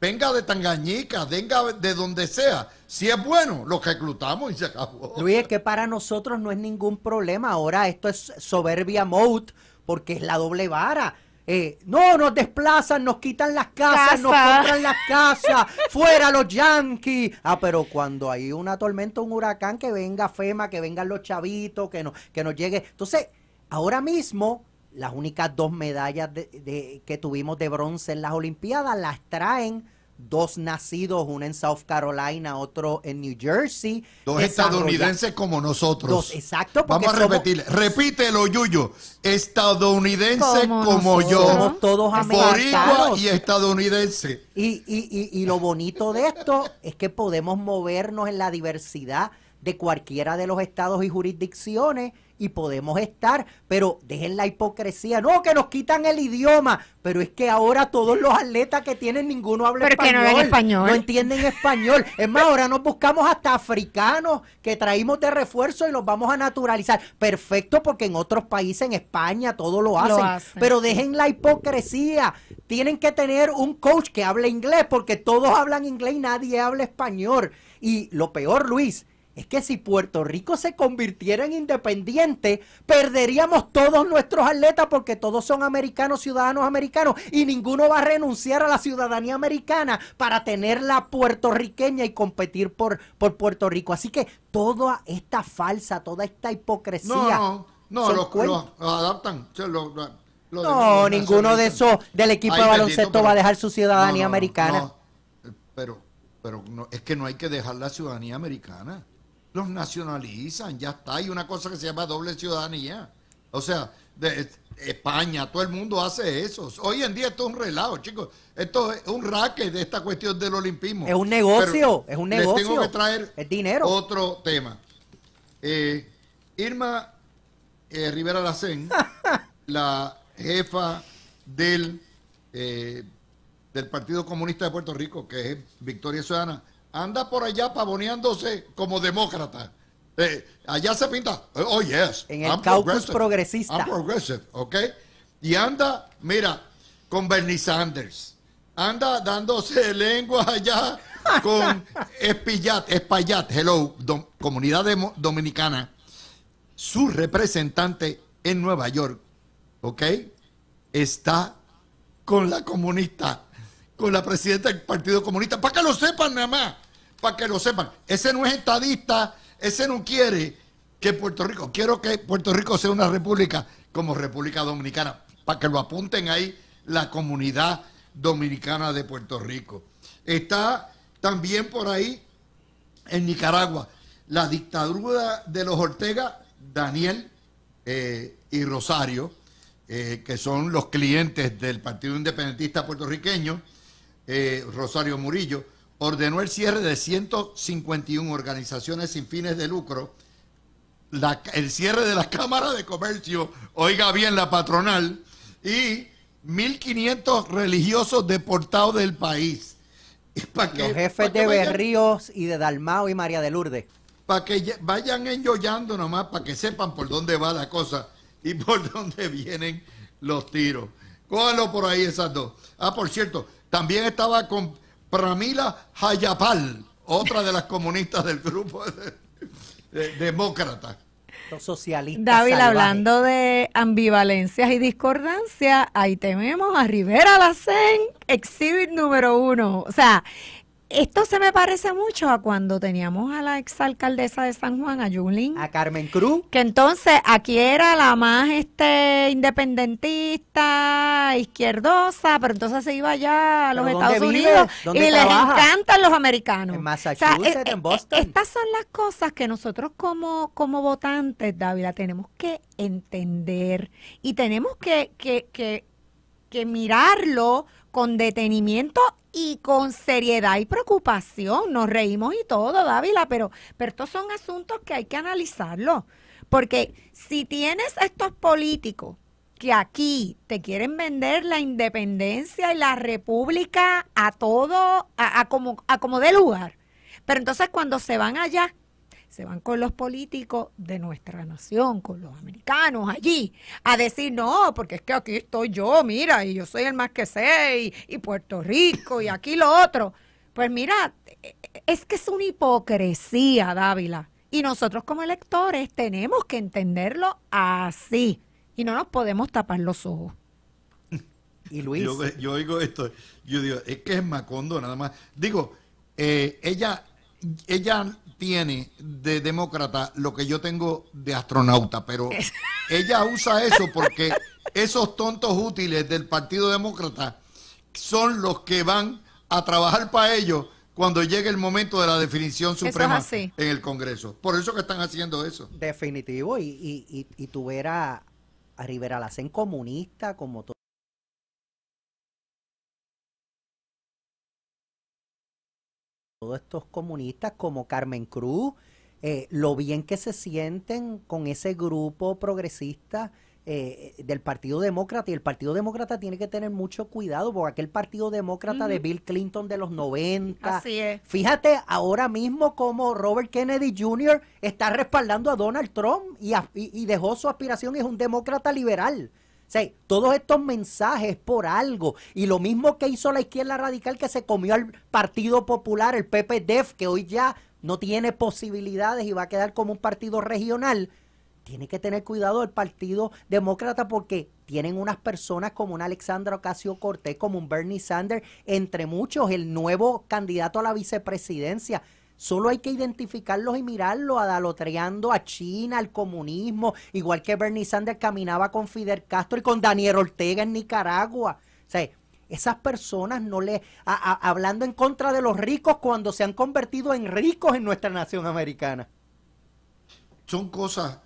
venga de Tangañica, venga de donde sea. Si es bueno, lo reclutamos y se acabó. Luis, es que para nosotros no es ningún problema. Ahora esto es soberbia mode porque es la doble vara. Eh, no, nos desplazan, nos quitan las casas, nos compran las casas, fuera los yankees. Ah, pero cuando hay una tormenta, un huracán, que venga FEMA, que vengan los chavitos, que, no, que nos llegue. Entonces, ahora mismo, las únicas dos medallas de, que tuvimos de bronce en las Olimpiadas las traen dos nacidos, uno en South Carolina, otro en New Jersey. Dos estadounidenses como nosotros. Dos, exacto. Vamos a repetir, repítelo, Yuyo. Estadounidenses como, yo. Somos todos americanos y estadounidense. Y, y, y, y lo bonito de esto es que podemos movernos en la diversidad de cualquiera de los estados y jurisdicciones y podemos estar, pero dejen la hipocresía. No, que nos quitan el idioma, pero es que ahora todos los atletas que tienen ninguno habla español, no, español. no entienden español. Es más, ahora nos buscamos hasta africanos que traímos de refuerzo y los vamos a naturalizar. Perfecto, porque en otros países, en España, todo lo Lo hacen. Pero dejen la hipocresía. Tienen que tener un coach que hable inglés, porque todos hablan inglés y nadie habla español. Y lo peor, Luis, es que si Puerto Rico se convirtiera en independiente, perderíamos todos nuestros atletas porque todos son americanos, ciudadanos americanos, y ninguno va a renunciar a la ciudadanía americana para tener la puertorriqueña y competir por, por Puerto Rico. Así que toda esta falsa, toda esta hipocresía. No, no, no los, adaptan. no, ninguno de esos del equipo de baloncesto va a dejar su ciudadanía americana. Eh, pero pero es que no hay que dejar la ciudadanía americana los nacionalizan, ya está. Hay una cosa que se llama doble ciudadanía. O sea, de España, todo el mundo hace eso. Hoy en día esto es un relajo, chicos. Esto es un racket de esta cuestión del olimpismo. Es un negocio, es un negocio. Les tengo que traer dinero. otro tema. Eh, Irma eh, Rivera Lacén, la jefa del, eh, del Partido Comunista de Puerto Rico, que es Victoria Ciudadana, anda por allá pavoneándose como demócrata. Eh, allá se pinta, oh yes. En el caucus progresista. I'm progressive, ok. Y anda, mira, con Bernie Sanders. Anda dándose lengua allá con Espillat, Espallat, hello, comunidad dominicana. Su representante en Nueva York, ok, está con la comunista, con la presidenta del Partido Comunista. Para que lo sepan nada más para que lo sepan. Ese no es estadista, ese no quiere que Puerto Rico, quiero que Puerto Rico sea una república como República Dominicana, para que lo apunten ahí la comunidad dominicana de Puerto Rico. Está también por ahí en Nicaragua la dictadura de los Ortega, Daniel eh, y Rosario, eh, que son los clientes del Partido Independentista puertorriqueño, eh, Rosario Murillo, ordenó el cierre de 151 organizaciones sin fines de lucro, el cierre de la Cámara de Comercio, oiga bien la patronal, y 1.500 religiosos deportados del país. Los jefes de Berríos y de Dalmao y María de Lourdes. Para que vayan enlloyando nomás, para que sepan por dónde va la cosa y por dónde vienen los tiros. Cójalo por ahí esas dos. Ah, por cierto, también estaba con, Ramila Hayapal, otra de las comunistas del grupo demócrata. Los socialistas. David, hablando de ambivalencias y discordancia ahí tenemos a Rivera Lacen, exhibit número uno. O sea, esto se me parece mucho a cuando teníamos a la exalcaldesa de San Juan, a Yulín. A Carmen Cruz. Que entonces aquí era la más este independentista, izquierdosa, pero entonces se iba allá a los Estados Unidos y les encantan los americanos. En Massachusetts, eh, en eh, Boston. Estas son las cosas que nosotros como, como votantes, David, tenemos que entender y tenemos que, que mirarlo con detenimiento y con seriedad y preocupación. Nos reímos y todo, Dávila, pero, pero estos son asuntos que hay que analizarlo, Porque si tienes estos políticos que aquí te quieren vender la independencia y la república a todo, a, a como, a como de lugar, pero entonces cuando se van allá se van con los políticos de nuestra nación, con los americanos allí, a decir, no, porque es que aquí estoy yo, mira, y yo soy el más que sé, y, Puerto Rico, y aquí lo otro. Pues mira, es que es una hipocresía, Dávila. Y nosotros como electores tenemos que entenderlo así. Y no nos podemos tapar los ojos. Y Luis. Yo, digo esto, yo digo, es que es Macondo nada más. Digo, eh, ella ella tiene de demócrata lo que yo tengo de astronauta, pero ella usa eso porque esos tontos útiles del Partido Demócrata son los que van a trabajar para ellos cuando llegue el momento de la definición suprema en el Congreso. Por eso que están haciendo eso. Definitivo, y, y, y, y tú verás a Rivera comunista como todo. todos estos comunistas como Carmen Cruz, eh, lo bien que se sienten con ese grupo progresista eh, del Partido Demócrata. Y el Partido Demócrata tiene que tener mucho cuidado porque aquel Partido Demócrata de Bill Clinton de los 90. Así Fíjate ahora mismo cómo Robert Kennedy Jr. está respaldando a Donald Trump y, y dejó su aspiración y es un demócrata liberal todos estos mensajes por algo. Y lo mismo que hizo la izquierda radical que se comió al Partido Popular, el PPDEF, que hoy ya no tiene posibilidades y va a quedar como un partido regional. Tiene que tener cuidado el Partido Demócrata porque tienen unas personas como un Alexandra Ocasio Cortés, como un Bernie Sanders, entre muchos, el nuevo candidato a la vicepresidencia. Solo hay que identificarlos y mirarlos, adalotreando a China, al comunismo, igual que Bernie Sanders caminaba con Fidel Castro y con Daniel Ortega en Nicaragua. O sea, esas personas no le hablando en contra de los ricos cuando se han convertido en ricos en nuestra nación americana. Son cosas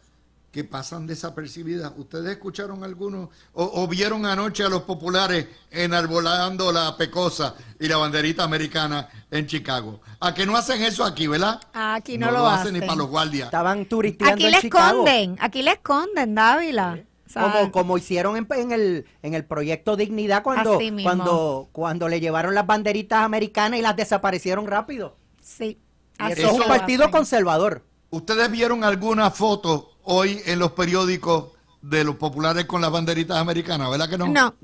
que pasan desapercibidas. ¿Ustedes escucharon algunos o, vieron anoche a los populares enarbolando la pecosa y la banderita americana en Chicago? A que no hacen eso aquí, ¿verdad? Ah, aquí no, lo, hacen, ni para los guardias. Estaban turisteando Aquí le esconden, aquí le esconden, Dávila. Como, hicieron en, el, proyecto Dignidad cuando, cuando, cuando le llevaron las banderitas americanas y las desaparecieron rápido. Sí. eso es un partido conservador. ¿Ustedes vieron alguna foto hoy en los periódicos de los populares con las banderitas americanas, ¿verdad que no? No.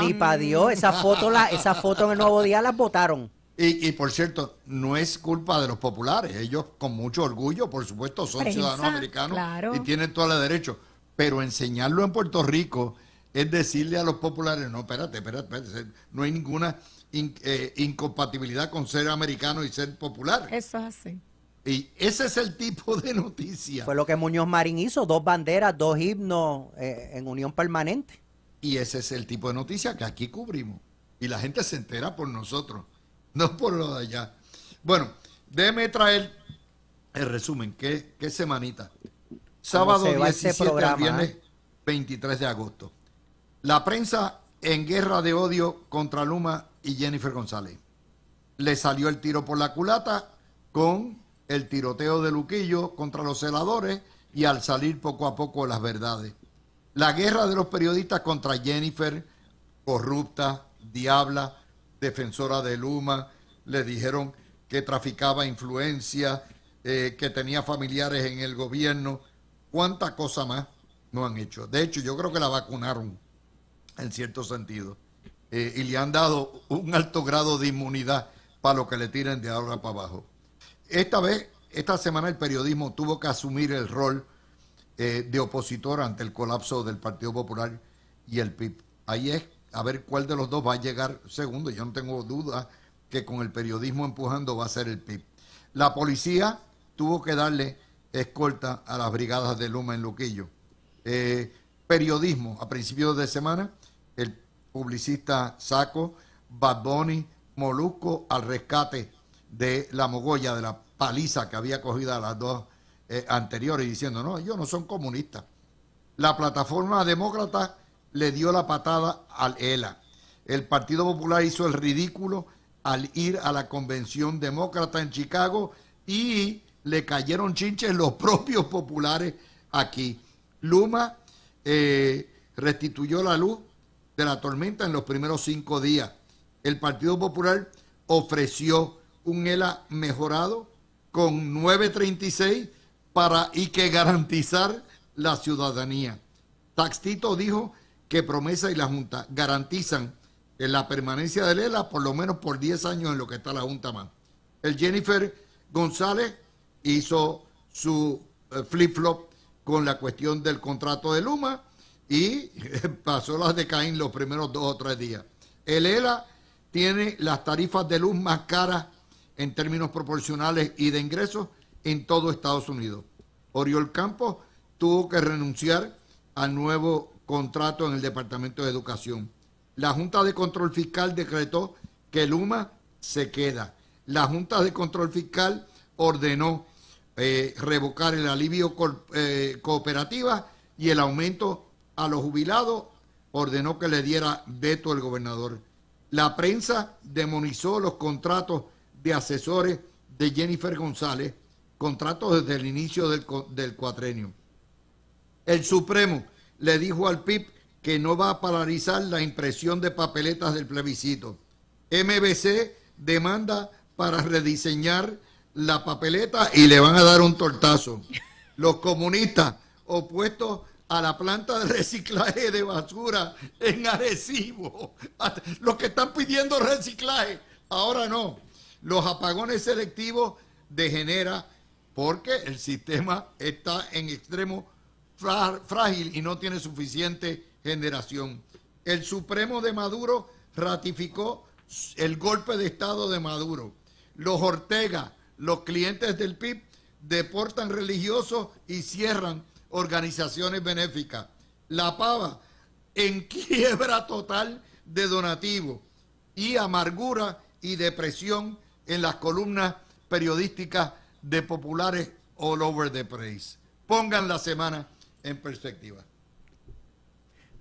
Ni para Dios, esa foto, la, esa foto en el Nuevo Día la votaron. Y, y, por cierto, no es culpa de los populares. Ellos, con mucho orgullo, por supuesto, son ciudadanos americanos y tienen todo el derechos. Pero enseñarlo en Puerto Rico es decirle a los populares: no, espérate, espérate, espérate no hay ninguna eh, incompatibilidad con ser americano y ser popular. Eso es así. Y ese es el tipo de noticia. Fue lo que Muñoz Marín hizo, dos banderas, dos himnos eh, en unión permanente. Y ese es el tipo de noticia que aquí cubrimos. Y la gente se entera por nosotros, no por lo de allá. Bueno, déjeme traer el resumen. ¿Qué, semanita? Sábado 17 este viernes 23 eh? de agosto. La prensa en guerra de odio contra Luma y Jennifer González. Le salió el tiro por la culata con el tiroteo de Luquillo contra los celadores y al salir poco a poco las verdades. La guerra de los periodistas contra Jennifer, corrupta, diabla, defensora de Luma, le dijeron que traficaba influencia, eh, que tenía familiares en el gobierno, cuánta cosa más no han hecho. De hecho, yo creo que la vacunaron, en cierto sentido, eh, y le han dado un alto grado de inmunidad para lo que le tiren de ahora para abajo. Esta vez, esta semana el periodismo tuvo que asumir el rol eh, de opositor ante el colapso del Partido Popular y el PIB. Ahí es a ver cuál de los dos va a llegar segundo. Yo no tengo duda que con el periodismo empujando va a ser el PIB. La policía tuvo que darle escolta a las brigadas de Luma en Luquillo. Eh, periodismo, a principios de semana, el publicista Saco, Bad Bunny, Molusco al rescate de la mogolla, de la paliza que había cogido a las dos eh, anteriores, diciendo, no, ellos no son comunistas. La plataforma demócrata le dio la patada al ELA. El Partido Popular hizo el ridículo al ir a la convención demócrata en Chicago y le cayeron chinches los propios populares aquí. Luma eh, restituyó la luz de la tormenta en los primeros cinco días. El Partido Popular ofreció un ELA mejorado con 936 para y que garantizar la ciudadanía. Taxito dijo que Promesa y la Junta garantizan la permanencia del ELA por lo menos por 10 años en lo que está la Junta más. El Jennifer González hizo su eh, flip-flop con la cuestión del contrato de Luma y pasó las de Caín los primeros dos o tres días. El ELA tiene las tarifas de luz más caras en términos proporcionales y de ingresos en todo Estados Unidos. Oriol Campos tuvo que renunciar al nuevo contrato en el Departamento de Educación. La Junta de Control Fiscal decretó que Luma se queda. La Junta de Control Fiscal ordenó eh, revocar el alivio eh, cooperativa y el aumento a los jubilados, ordenó que le diera veto el gobernador. La prensa demonizó los contratos de asesores de Jennifer González, contratos desde el inicio del, cuatrenio. El Supremo le dijo al PIB que no va a paralizar la impresión de papeletas del plebiscito. MBC demanda para rediseñar la papeleta y le van a dar un tortazo. Los comunistas opuestos a la planta de reciclaje de basura en Arecibo. Los que están pidiendo reciclaje, ahora no. Los apagones selectivos degenera porque el sistema está en extremo frágil y no tiene suficiente generación. El Supremo de Maduro ratificó el golpe de Estado de Maduro. Los Ortega, los clientes del PIB, deportan religiosos y cierran organizaciones benéficas. La Pava, en quiebra total de donativos y amargura y depresión en las columnas periodísticas de populares all over the place. Pongan la semana en perspectiva.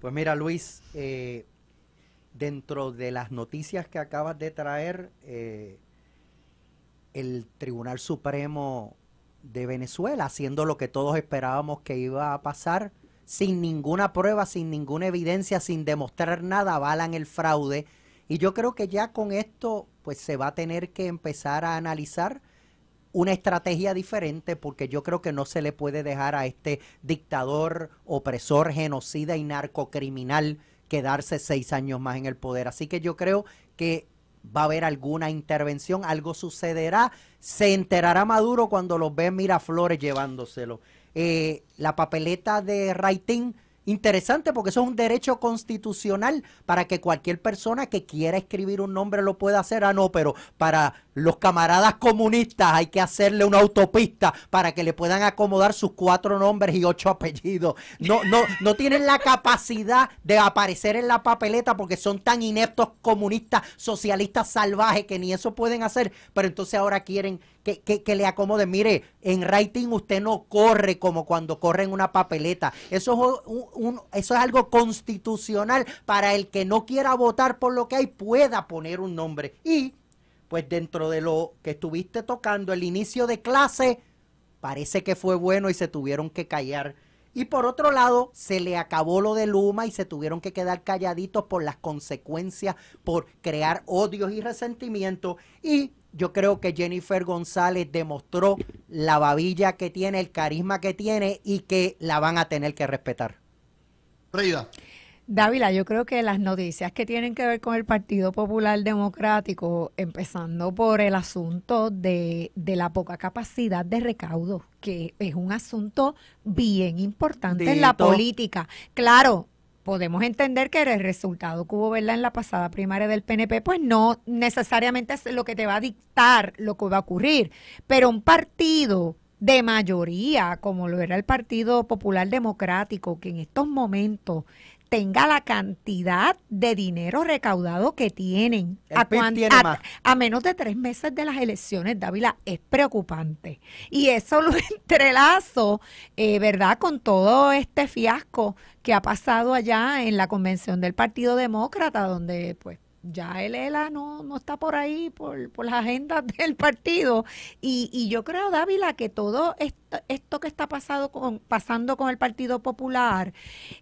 Pues mira, Luis, eh, dentro de las noticias que acabas de traer, eh, el Tribunal Supremo de Venezuela haciendo lo que todos esperábamos que iba a pasar, sin ninguna prueba, sin ninguna evidencia, sin demostrar nada, avalan el fraude. Y yo creo que ya con esto pues se va a tener que empezar a analizar una estrategia diferente porque yo creo que no se le puede dejar a este dictador, opresor, genocida y narcocriminal quedarse seis años más en el poder. Así que yo creo que va a haber alguna intervención, algo sucederá, se enterará Maduro cuando los ve Miraflores llevándoselo. Eh, la papeleta de Raitín Interesante porque eso es un derecho constitucional para que cualquier persona que quiera escribir un nombre lo pueda hacer. Ah, no, pero para los camaradas comunistas hay que hacerle una autopista para que le puedan acomodar sus cuatro nombres y ocho apellidos. No, no, no tienen la capacidad de aparecer en la papeleta porque son tan ineptos comunistas, socialistas salvajes que ni eso pueden hacer. Pero entonces ahora quieren que, le acomode, Mire, en writing usted no corre como cuando corre en una papeleta. Eso es, eso es algo constitucional para el que no quiera votar por lo que hay, pueda poner un nombre. Y, pues dentro de lo que estuviste tocando, el inicio de clase parece que fue bueno y se tuvieron que callar. Y por otro lado, se le acabó lo de Luma y se tuvieron que quedar calladitos por las consecuencias, por crear odios y resentimiento. Y yo creo que Jennifer González demostró la babilla que tiene, el carisma que tiene y que la van a tener que respetar. Reida. Dávila, yo creo que las noticias que tienen que ver con el Partido Popular Democrático, empezando por el asunto de, la poca capacidad de recaudo, que es un asunto bien importante en la política. Claro, podemos entender que el resultado que hubo ¿verdad? en la pasada primaria del PNP, pues no necesariamente es lo que te va a dictar lo que va a ocurrir, pero un partido de mayoría, como lo era el Partido Popular Democrático, que en estos momentos tenga la cantidad de dinero recaudado que tienen. a, menos de tres meses de las elecciones, Dávila, es preocupante. Y eso lo entrelazo, eh, ¿verdad?, con todo este fiasco que ha pasado allá en la convención del Partido Demócrata, donde pues ya el ELA no, está por ahí, por, por las agendas del partido. Y, yo creo, Dávila, que todo esto, que está con, pasando con el Partido Popular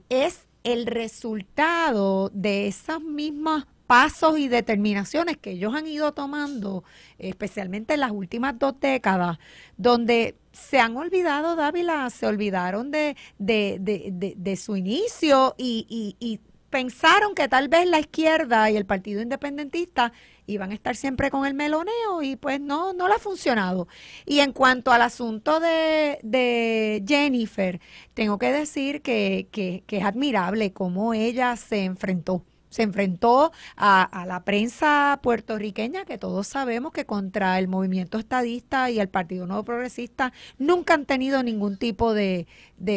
es el resultado de esas mismas pasos y determinaciones que ellos han ido tomando, especialmente en las últimas dos décadas, donde se han olvidado, Dávila, se olvidaron de, de, su inicio y, y pensaron que tal vez la izquierda y el Partido Independentista iban a estar siempre con el meloneo y pues no, no le ha funcionado. Y en cuanto al asunto de, de Jennifer, tengo que decir que, que, que es admirable cómo ella se enfrentó se enfrentó a, la prensa puertorriqueña, que todos sabemos que contra el movimiento estadista y el Partido Nuevo Progresista nunca han tenido ningún tipo de,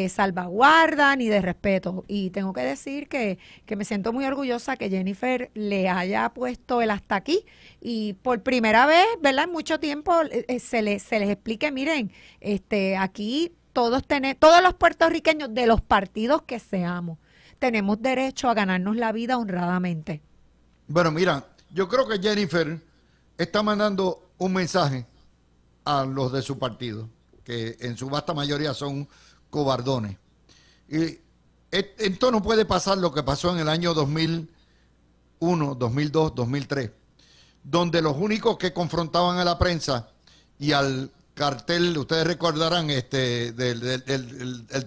salvaguarda ni de respeto. Y tengo que decir que, me siento muy orgullosa que Jennifer le haya puesto el hasta aquí y por primera vez, ¿verdad? En mucho tiempo eh, eh, se, les, se les explique, miren, este, aquí todos, todos los puertorriqueños de los partidos que seamos tenemos derecho a ganarnos la vida honradamente. Bueno, mira, yo creo que Jennifer está mandando un mensaje a los de su partido, que en su vasta mayoría son cobardones. Y esto no puede pasar lo que pasó en el año 2001, 2002, 2003, donde los únicos que confrontaban a la prensa y al cartel, ustedes recordarán, este, del, el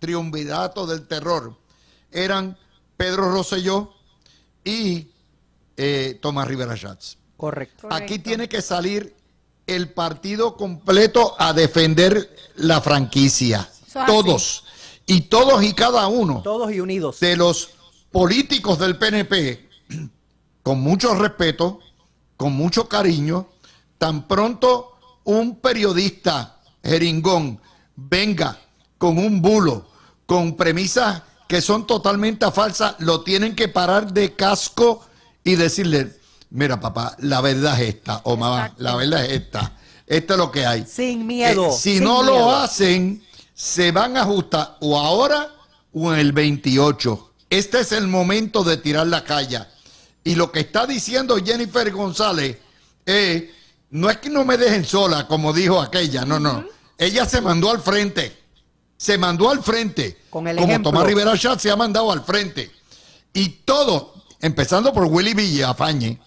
triunvirato del terror, eran Pedro Rosselló y eh, Tomás Rivera Schatz. Correcto. Aquí tiene que salir el partido completo a defender la franquicia. todos. Y todos y cada uno. Todos y unidos. De los políticos del PNP, con mucho respeto, con mucho cariño, tan pronto un periodista jeringón venga con un bulo, con premisas que son totalmente falsas, lo tienen que parar de casco y decirle, mira papá, la verdad es esta, o mamá, la verdad es esta, esto es lo que hay. Sin miedo. Eh, si no lo hacen, se van a ajustar o ahora o en el 28. Este es el momento de tirar la calle Y lo que está diciendo Jennifer González es, no es que no me dejen sola, como dijo aquella, no, no. Ella se mandó al frente se mandó al frente. como Tomás Rivera Schatz se ha mandado al frente. Y todo, empezando por Willy Villafañe,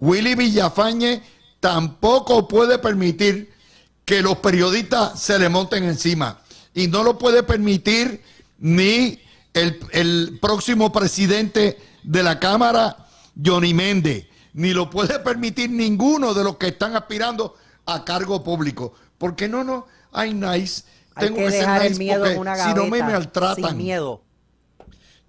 Willy Villafañe tampoco puede permitir que los periodistas se le monten encima. Y no lo puede permitir ni el, el próximo presidente de la Cámara, Johnny Méndez. Ni lo puede permitir ninguno de los que están aspirando a cargo público. Porque no, no, hay nice tengo que, dejar el miedo en una gaveta. Si no me maltratan. Sin miedo.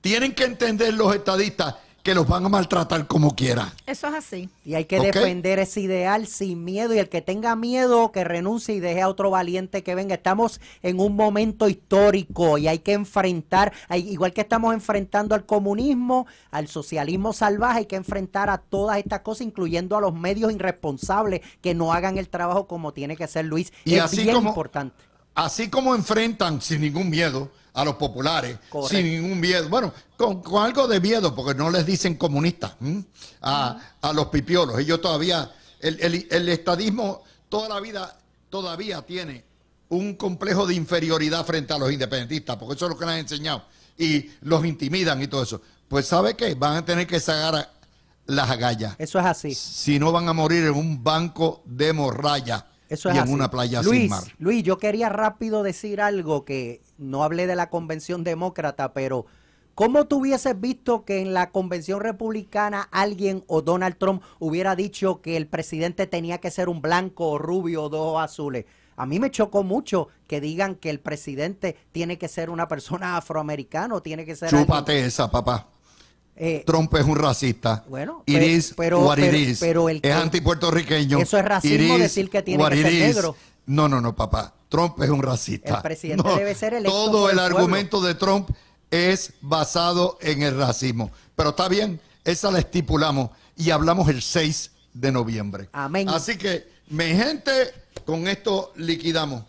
Tienen que entender los estadistas que los van a maltratar como quiera. Eso es así. Y hay que defender ese ideal sin miedo y el que tenga miedo que renuncie y deje a otro valiente que venga. Estamos en un momento histórico y hay que enfrentar, igual que estamos enfrentando al comunismo, al socialismo salvaje, hay que enfrentar a todas estas cosas, incluyendo a los medios irresponsables que no hagan el trabajo como tiene que ser Luis. Y es así bien importante así como enfrentan sin ningún miedo a los populares, sin ningún miedo, bueno, con, algo de miedo, porque no les dicen comunistas a, los pipiolos. Ellos todavía, el, estadismo toda la vida todavía tiene un complejo de inferioridad frente a los independentistas, porque eso es lo que les han enseñado, y los intimidan y todo eso. Pues sabe qué, van a tener que sacar las agallas. Eso es así. Si no van a morir en un banco de morralla en una playa Luis, sin mar. Luis, yo quería rápido decir algo que no hablé de la convención demócrata, pero ¿Cómo tú hubieses visto que en la convención republicana alguien o Donald Trump hubiera dicho que el presidente tenía que ser un blanco o rubio o dos azules? A mí me chocó mucho que digan que el presidente tiene que ser una persona afroamericana o tiene que ser. Chúpate esa, papá. Eh, Trump es un racista. Bueno, Iris, pero, pero, es antipuertorriqueño. Eso es racismo decir que tiene negro. No, no, no, papá. Trump es un racista. El presidente debe ser electo. Todo el, argumento de Trump es basado en el racismo. Pero está bien, esa la estipulamos y hablamos el 6 de noviembre. Amén. Así que, mi gente, con esto liquidamos.